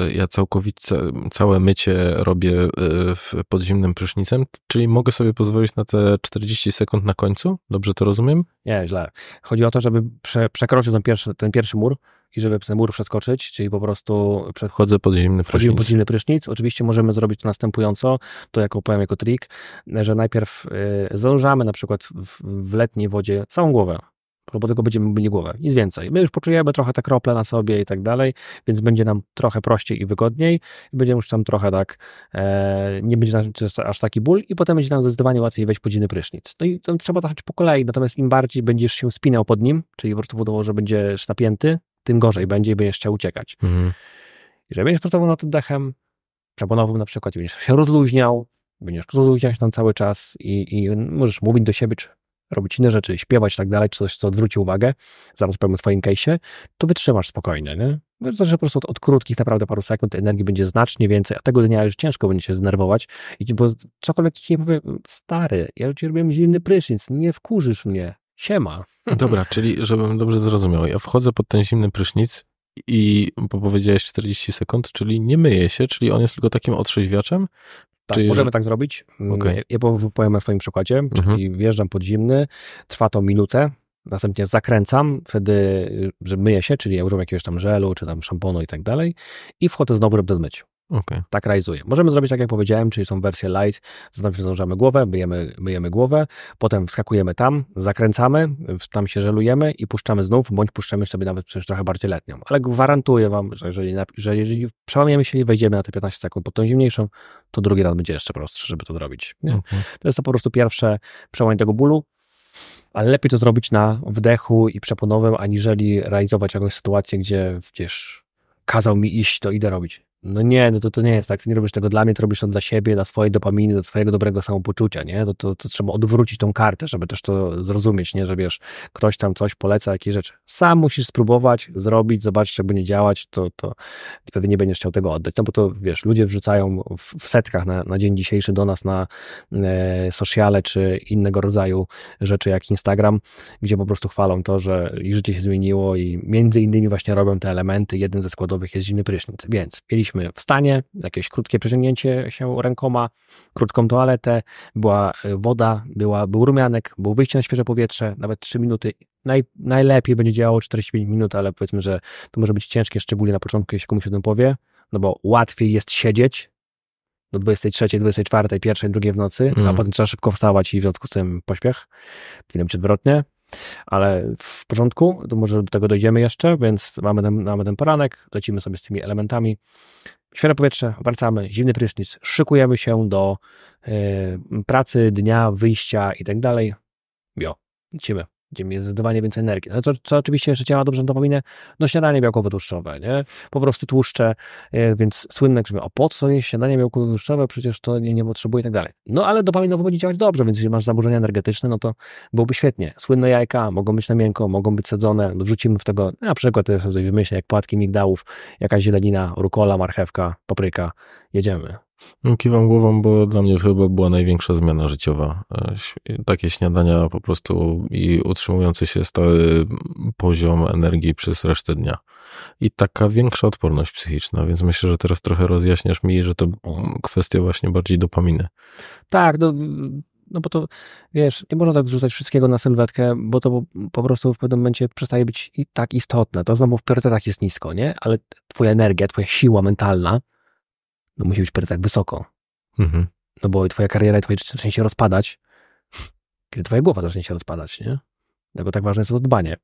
e, ja całkowicie, całe mycie robię e, w podziemnym prysznicem, czyli mogę sobie pozwolić na te 40 sekund na końcu? Dobrze to rozumiem? Nie, źle. Chodzi o to, żeby prze, przekroczyć ten pierwszy, ten pierwszy mur i żeby ten mur przeskoczyć, czyli po prostu wchodzę pod zimny prysznic. pod zimny prysznic. Oczywiście możemy zrobić to następująco, to jako powiem jako trik, że najpierw y, e, zanurzamy na przykład w, w letniej wodzie całą głowę, no bo tylko będziemy mieli głowę, nic więcej. My już poczujemy trochę te krople na sobie i tak dalej, więc będzie nam trochę prościej i wygodniej będziemy już tam trochę tak, e, nie będzie nam aż taki ból i potem będzie nam zdecydowanie łatwiej wejść pod prysznic. No i trzeba trochę po kolei, natomiast im bardziej będziesz się spinał pod nim, czyli po prostu budował, że będziesz napięty, tym gorzej będzie i będziesz chciał uciekać. Mhm. Jeżeli będziesz pracował nad tym dechem, na przykład, i będziesz się rozluźniał, będziesz rozluźniał się tam cały czas i, i możesz mówić do siebie, czy robić inne rzeczy, śpiewać i tak dalej, czy coś, co odwróci uwagę, zaraz powiem o swoim case'ie, to wytrzymasz spokojnie, nie? Zresztą po prostu od, od, krótkich naprawdę paru sekund, energii będzie znacznie więcej, a tego dnia już ciężko będzie się zdenerwować, bo cokolwiek ci nie powiem, stary, ja ci robiłem zimny prysznic, nie wkurzysz mnie, siema. Dobra, czyli żebym dobrze zrozumiał, ja wchodzę pod ten zimny prysznic i bo powiedziałeś 40 sekund, czyli nie myje się, czyli on jest tylko takim otrzeźwiaczem, tak, Czyli... możemy tak zrobić. Mm, okay. Ja powiem na swoim przykładzie, czyli mhm. wjeżdżam pod zimny, trwa to minutę, Następnie zakręcam, wtedy y, że myję się, czyli ja używam jakiegoś tam żelu, czy tam szamponu i tak dalej i wchodzę znowu, żeby to zmyć. Okay. Tak realizuje. Możemy zrobić tak, jak powiedziałem, czyli są wersje light, zatem zdążamy głowę, myjemy, myjemy głowę, potem wskakujemy tam, zakręcamy, tam się żelujemy i puszczamy znów, bądź puszczamy sobie nawet przecież trochę bardziej letnią. Ale gwarantuję Wam, że jeżeli, że jeżeli przełamiemy się i wejdziemy na te 15 sekund pod tą zimniejszą, to drugi raz będzie jeszcze prostszy, żeby to zrobić. Okay. To jest to po prostu pierwsze przełamanie tego bólu ale lepiej to zrobić na wdechu i przeponowym, aniżeli realizować jakąś sytuację, gdzie przecież kazał mi iść, to idę robić no nie, no to, to nie jest tak, ty nie robisz tego dla mnie, to robisz to dla siebie, dla swojej dopaminy, dla swojego dobrego samopoczucia, nie? To, to, to, trzeba odwrócić tą kartę, żeby też to zrozumieć, nie? Że wiesz, ktoś tam coś poleca, jakieś rzeczy. Sam musisz spróbować, zrobić, zobaczyć, żeby nie działać, to, to pewnie nie będziesz chciał tego oddać, no bo to wiesz, ludzie wrzucają w, w setkach na, na, dzień dzisiejszy do nas na e, sociale czy innego rodzaju rzeczy jak Instagram, gdzie po prostu chwalą to, że ich życie się zmieniło i między innymi właśnie robią te elementy, jeden ze składowych jest zimny prysznic, więc mieliśmy byliśmy w stanie, jakieś krótkie przeciągnięcie się rękoma, krótką toaletę, była y, woda, była, był rumianek, było wyjście na świeże powietrze, nawet 3 minuty. Naj, najlepiej będzie działało 45 minut, ale powiedzmy, że to może być ciężkie, szczególnie na początku, jeśli komuś o tym powie, no bo łatwiej jest siedzieć do 23, 24, 1, 2 w nocy, mm. a mhm. potem trzeba szybko wstawać i w związku z tym pośpiech. Powinno być odwrotnie. Ale w porządku, to może do tego dojdziemy jeszcze, więc mamy ten, mamy ten poranek, lecimy sobie z tymi elementami. Świeże powietrze, wracamy, zimny prysznic, szykujemy się do y, pracy, dnia, wyjścia i tak dalej. Jo, lecimy gdzie jest zdecydowanie więcej energii. No to, to oczywiście jeszcze ciała dobrze na dopaminę, no śniadanie białkowo-tłuszczowe, nie? Po prostu tłuszcze, e, więc słynne krzywy, o po co jest śniadanie białkowo-tłuszczowe, przecież to nie, nie potrzebuje i tak dalej. No ale dopaminowo będzie działać dobrze, więc jeśli masz zaburzenia energetyczne, no to byłoby świetnie. Słynne jajka mogą być na miękko, mogą być sadzone, wrzucimy w tego, na przykład ja sobie wymyślę, jak płatki migdałów, jakaś zielenina, rukola, marchewka, papryka, jedziemy. Kiwam głową, bo dla mnie to chyba była największa zmiana życiowa. E, takie śniadania po prostu i utrzymujący się stały poziom energii przez resztę dnia. I taka większa odporność psychiczna, więc myślę, że teraz trochę rozjaśniasz mi, że to kwestia właśnie bardziej dopaminy. Tak, no, no bo to wiesz, nie można tak rzucać wszystkiego na sylwetkę, bo to po prostu w pewnym momencie przestaje być i tak istotne. To znowu w priorytetach jest nisko, nie? Ale twoja energia, twoja siła mentalna no musi być priorytet tak wysoko. Mhm. No bo twoja kariera i twoje zacznie się rozpadać, kiedy twoja głowa zacznie się rozpadać, nie? No bo tak ważne jest to dbanie.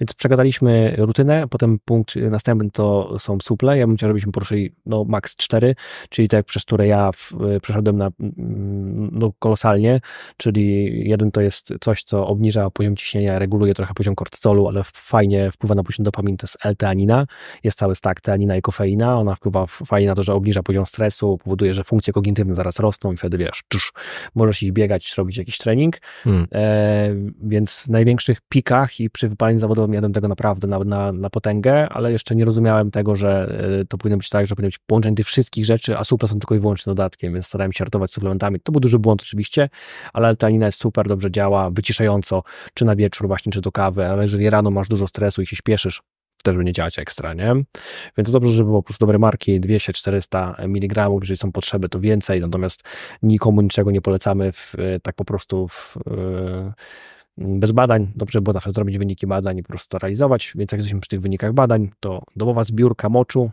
Więc przegadaliśmy rutynę, potem punkt następny to są suple. Ja bym chciał, żebyśmy poruszyli no, max 4, czyli tak, przez które ja w, y, przeszedłem na, mm, mm, no, kolosalnie, czyli jeden to jest coś, co obniża poziom ciśnienia, reguluje trochę poziom kortyzolu, ale fajnie wpływa na poziom dopaminy, to jest L-teanina, jest cały stack teanina i kofeina, ona wpływa fajnie na to, że obniża poziom stresu, powoduje, że funkcje kognitywne zaraz rosną i wtedy wiesz, czusz, możesz iść biegać, robić jakiś trening, hmm. e, więc największy najwyższych pikach i przy wypaleniu zawodowym jadłem tego naprawdę na, na, na potęgę, ale jeszcze nie rozumiałem tego, że e, to powinno być tak, że powinno być połączenie tych wszystkich rzeczy, a supla są tylko i wyłącznie dodatkiem, więc starałem się hartować suplementami. To był duży błąd oczywiście, ale tanina jest super, dobrze działa, wyciszająco, czy na wieczór właśnie, czy do kawy, ale jeżeli rano masz dużo stresu i się śpieszysz, też będzie działać ekstra, nie? Więc dobrze, żeby było po prostu dobre marki, 200-400 mg, jeżeli są potrzeby, to więcej, natomiast nikomu niczego nie polecamy w, e, tak po prostu w, e, bez badań. Dobrze było zawsze zrobić wyniki badań i po prostu to realizować. Więc jak jesteśmy przy tych wynikach badań, to domowa zbiórka moczu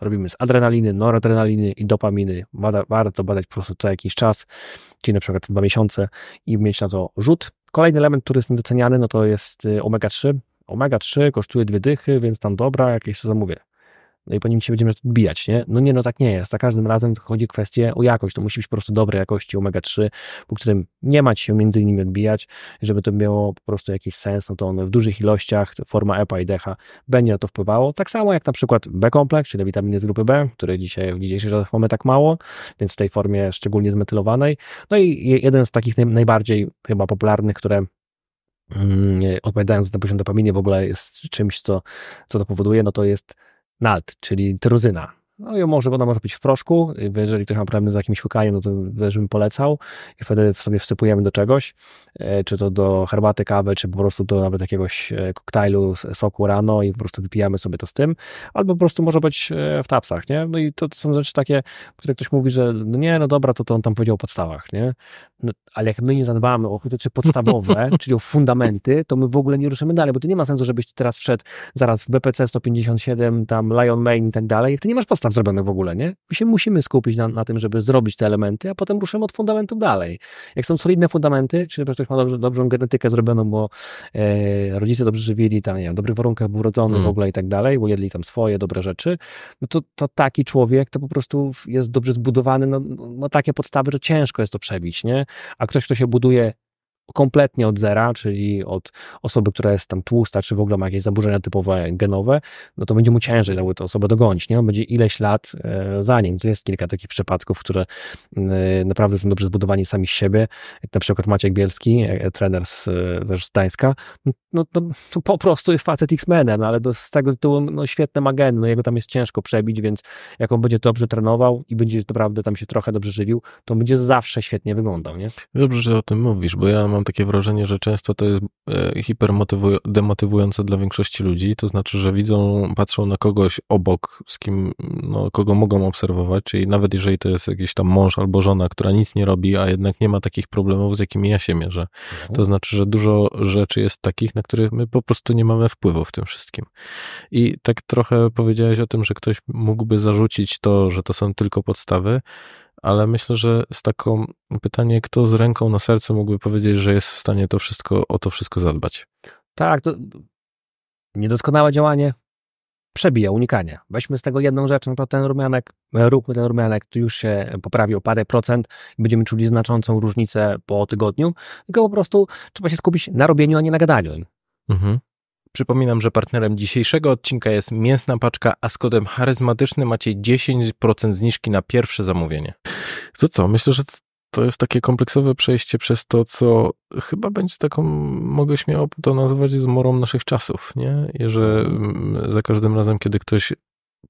robimy z adrenaliny, noradrenaliny i dopaminy. Bada, warto badać po prostu co jakiś czas, czyli na przykład co dwa miesiące i mieć na to rzut. Kolejny element, który jest doceniany, no to jest omega-3. Y, omega-3 kosztuje dwie dychy, więc tam dobra, jakieś co zamówię no i po nim się będziemy odbijać, nie? No nie, no tak nie jest. Za każdym razem chodzi kwestię o jakość. To musi być po prostu dobrej jakości omega-3, po którym nie mać się między innymi odbijać, żeby to miało po prostu jakiś sens, no to one w dużych ilościach, forma EPA i DHA będzie na to wpływało. Tak samo jak na przykład B-kompleks, czyli witaminy z grupy B, które dzisiaj, w dzisiejszych czasach mamy tak mało, więc w tej formie szczególnie zmetylowanej. No i jeden z takich najbardziej chyba popularnych, które mm, odpowiadając na poziom dopaminy, w ogóle jest czymś, co, co to powoduje, no to jest nalt, czyli truzyna. No i może, ona może być w proszku. Jeżeli ktoś ma problemy z jakimś hukajem, no to też bym polecał. I wtedy sobie wsypujemy do czegoś, e, czy to do herbaty, kawy, czy po prostu do nawet jakiegoś e, koktajlu, soku rano i po prostu wypijamy sobie to z tym. Albo po prostu może być e, w tapsach, nie? No i to, to są rzeczy takie, które ktoś mówi, że no nie, no dobra, to, to on tam powiedział o podstawach, nie? No, ale jak my nie zadbamy o rzeczy podstawowe, czyli o fundamenty, to my w ogóle nie ruszymy dalej, bo to nie ma sensu, żebyś teraz wszedł zaraz w BPC 157, tam Lion Main i tak dalej, jak ty nie masz podstaw zostaw w ogóle, nie? My się musimy skupić na, na tym, żeby zrobić te elementy, a potem ruszamy od fundamentu dalej. Jak są solidne fundamenty, czy ktoś ma dobrze, dobrą genetykę zrobioną, bo e, rodzice dobrze żywili, tam, nie wiem, w dobrych warunkach był rodzony mm. w ogóle i tak dalej, bo jedli tam swoje dobre rzeczy, no to, to taki człowiek to po prostu jest dobrze zbudowany no, no, ma takie podstawy, że ciężko jest to przebić, nie? A ktoś, kto się buduje kompletnie od zera, czyli od osoby, która jest tam tłusta, czy w ogóle ma jakieś zaburzenia typowe genowe, no to będzie mu ciężej dały tę osobę dogonić, nie? On będzie ileś lat e, za nim. Tu jest kilka takich przypadków, które e, naprawdę są dobrze zbudowani sami z siebie. Jak na przykład Maciek Bielski, e, trener z, też z Gdańska, no to, no, no, to po prostu jest facet X-Menem, no ale do, z tego tytułu no, świetne ma gen, no jego tam jest ciężko przebić, więc jak on będzie dobrze trenował i będzie naprawdę tam się trochę dobrze żywił, to będzie zawsze świetnie wyglądał, nie? Dobrze, że o tym mówisz, bo ja mam mam takie wrażenie, że często to jest e, hipermotywujące dla większości ludzi. To znaczy, że widzą, patrzą na kogoś obok, z kim, no, kogo mogą obserwować, czyli nawet jeżeli to jest jakiś tam mąż albo żona, która nic nie robi, a jednak nie ma takich problemów, z jakimi ja się mierzę. Mhm. To znaczy, że dużo rzeczy jest takich, na których my po prostu nie mamy wpływu w tym wszystkim. I tak trochę powiedziałeś o tym, że ktoś mógłby zarzucić to, że to są tylko podstawy ale myślę, że z taką pytanie, kto z ręką na sercu mógłby powiedzieć, że jest w stanie to wszystko, o to wszystko zadbać? Tak, to niedoskonałe działanie przebija unikanie. Weźmy z tego jedną rzecz, no ten rumianek, ruch, ten rumianek, tu już się poprawi o parę procent, będziemy czuli znaczącą różnicę po tygodniu, tylko po prostu trzeba się skupić na robieniu, a nie na gadaniu. Mhm. Przypominam, że partnerem dzisiejszego odcinka jest Mięsna Paczka, a z kodem charyzmatyczny macie 10% zniżki na pierwsze zamówienie. To co, myślę, że to jest takie kompleksowe przejście przez to, co chyba będzie taką, mogę śmiało to nazwać, zmorą naszych czasów, nie? I że mm, za każdym razem, kiedy ktoś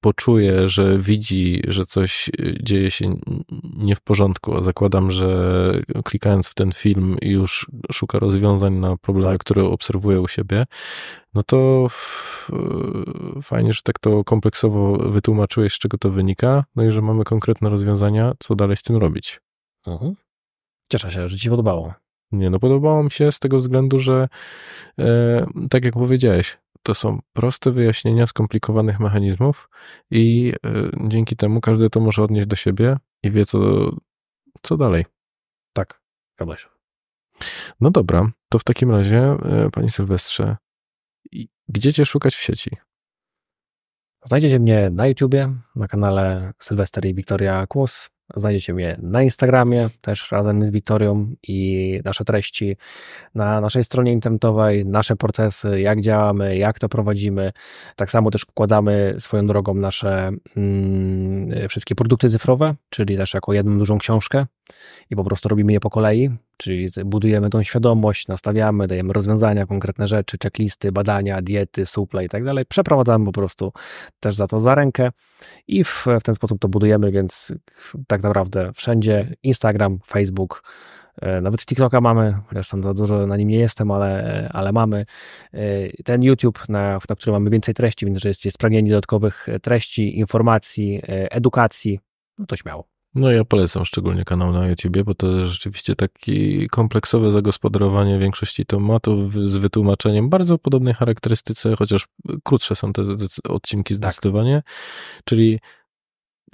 poczuje, że widzi, że coś y, dzieje się nie w porządku, a zakładam, że klikając w ten film już szuka rozwiązań na problemy, tak. które obserwuje u siebie, no to y, fajnie, że tak to kompleksowo wytłumaczyłeś, z czego to wynika, no i że mamy konkretne rozwiązania, co dalej z tym robić. Mhm. Cieszę się, że ci podobało. Nie, no podobało mi się z tego względu, że e, tak jak powiedziałeś, to są proste wyjaśnienia skomplikowanych mechanizmów i e, dzięki temu każdy to może odnieść do siebie i wie, co, co dalej. Tak, zgadza No dobra, to w takim razie, e, panie Sylwestrze, gdzie cię szukać w sieci? Znajdziecie mnie na YouTubie, na kanale Sylwester i Wiktoria Kłos, Znajdziecie mnie na Instagramie, też razem z Wiktorią i nasze treści na naszej stronie internetowej, nasze procesy, jak działamy, jak to prowadzimy. Tak samo też układamy swoją drogą nasze mm, wszystkie produkty cyfrowe, czyli też jako jedną dużą książkę i po prostu robimy je po kolei. Czyli budujemy tą świadomość, nastawiamy, dajemy rozwiązania, konkretne rzeczy, checklisty, badania, diety, suple i tak dalej. Przeprowadzamy po prostu też za to za rękę i w, w ten sposób to budujemy, więc tak naprawdę wszędzie Instagram, Facebook, e, nawet TikToka mamy, chociaż tam za dużo na nim nie jestem, ale, ale mamy. E, ten YouTube, na, na którym mamy więcej treści, więc jeżeli jesteście spragnieni dodatkowych treści, informacji, e, edukacji, no to śmiało. No ja polecam szczególnie kanał na YouTubie, bo to rzeczywiście takie kompleksowe zagospodarowanie większości tematów z wytłumaczeniem bardzo podobnej charakterystyce, chociaż krótsze są te odcinki tak. zdecydowanie, tak. czyli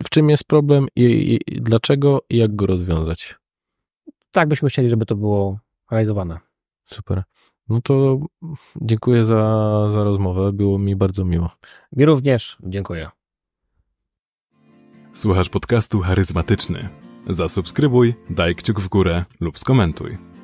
w czym jest problem i, i, i dlaczego i jak go rozwiązać. Tak byśmy chcieli, żeby to było realizowane. Super. No to dziękuję za, za rozmowę. Było mi bardzo miło. Mi również dziękuję. Słuchasz podcastu charyzmatyczny. Zasubskrybuj, daj kciuk w górę lub skomentuj.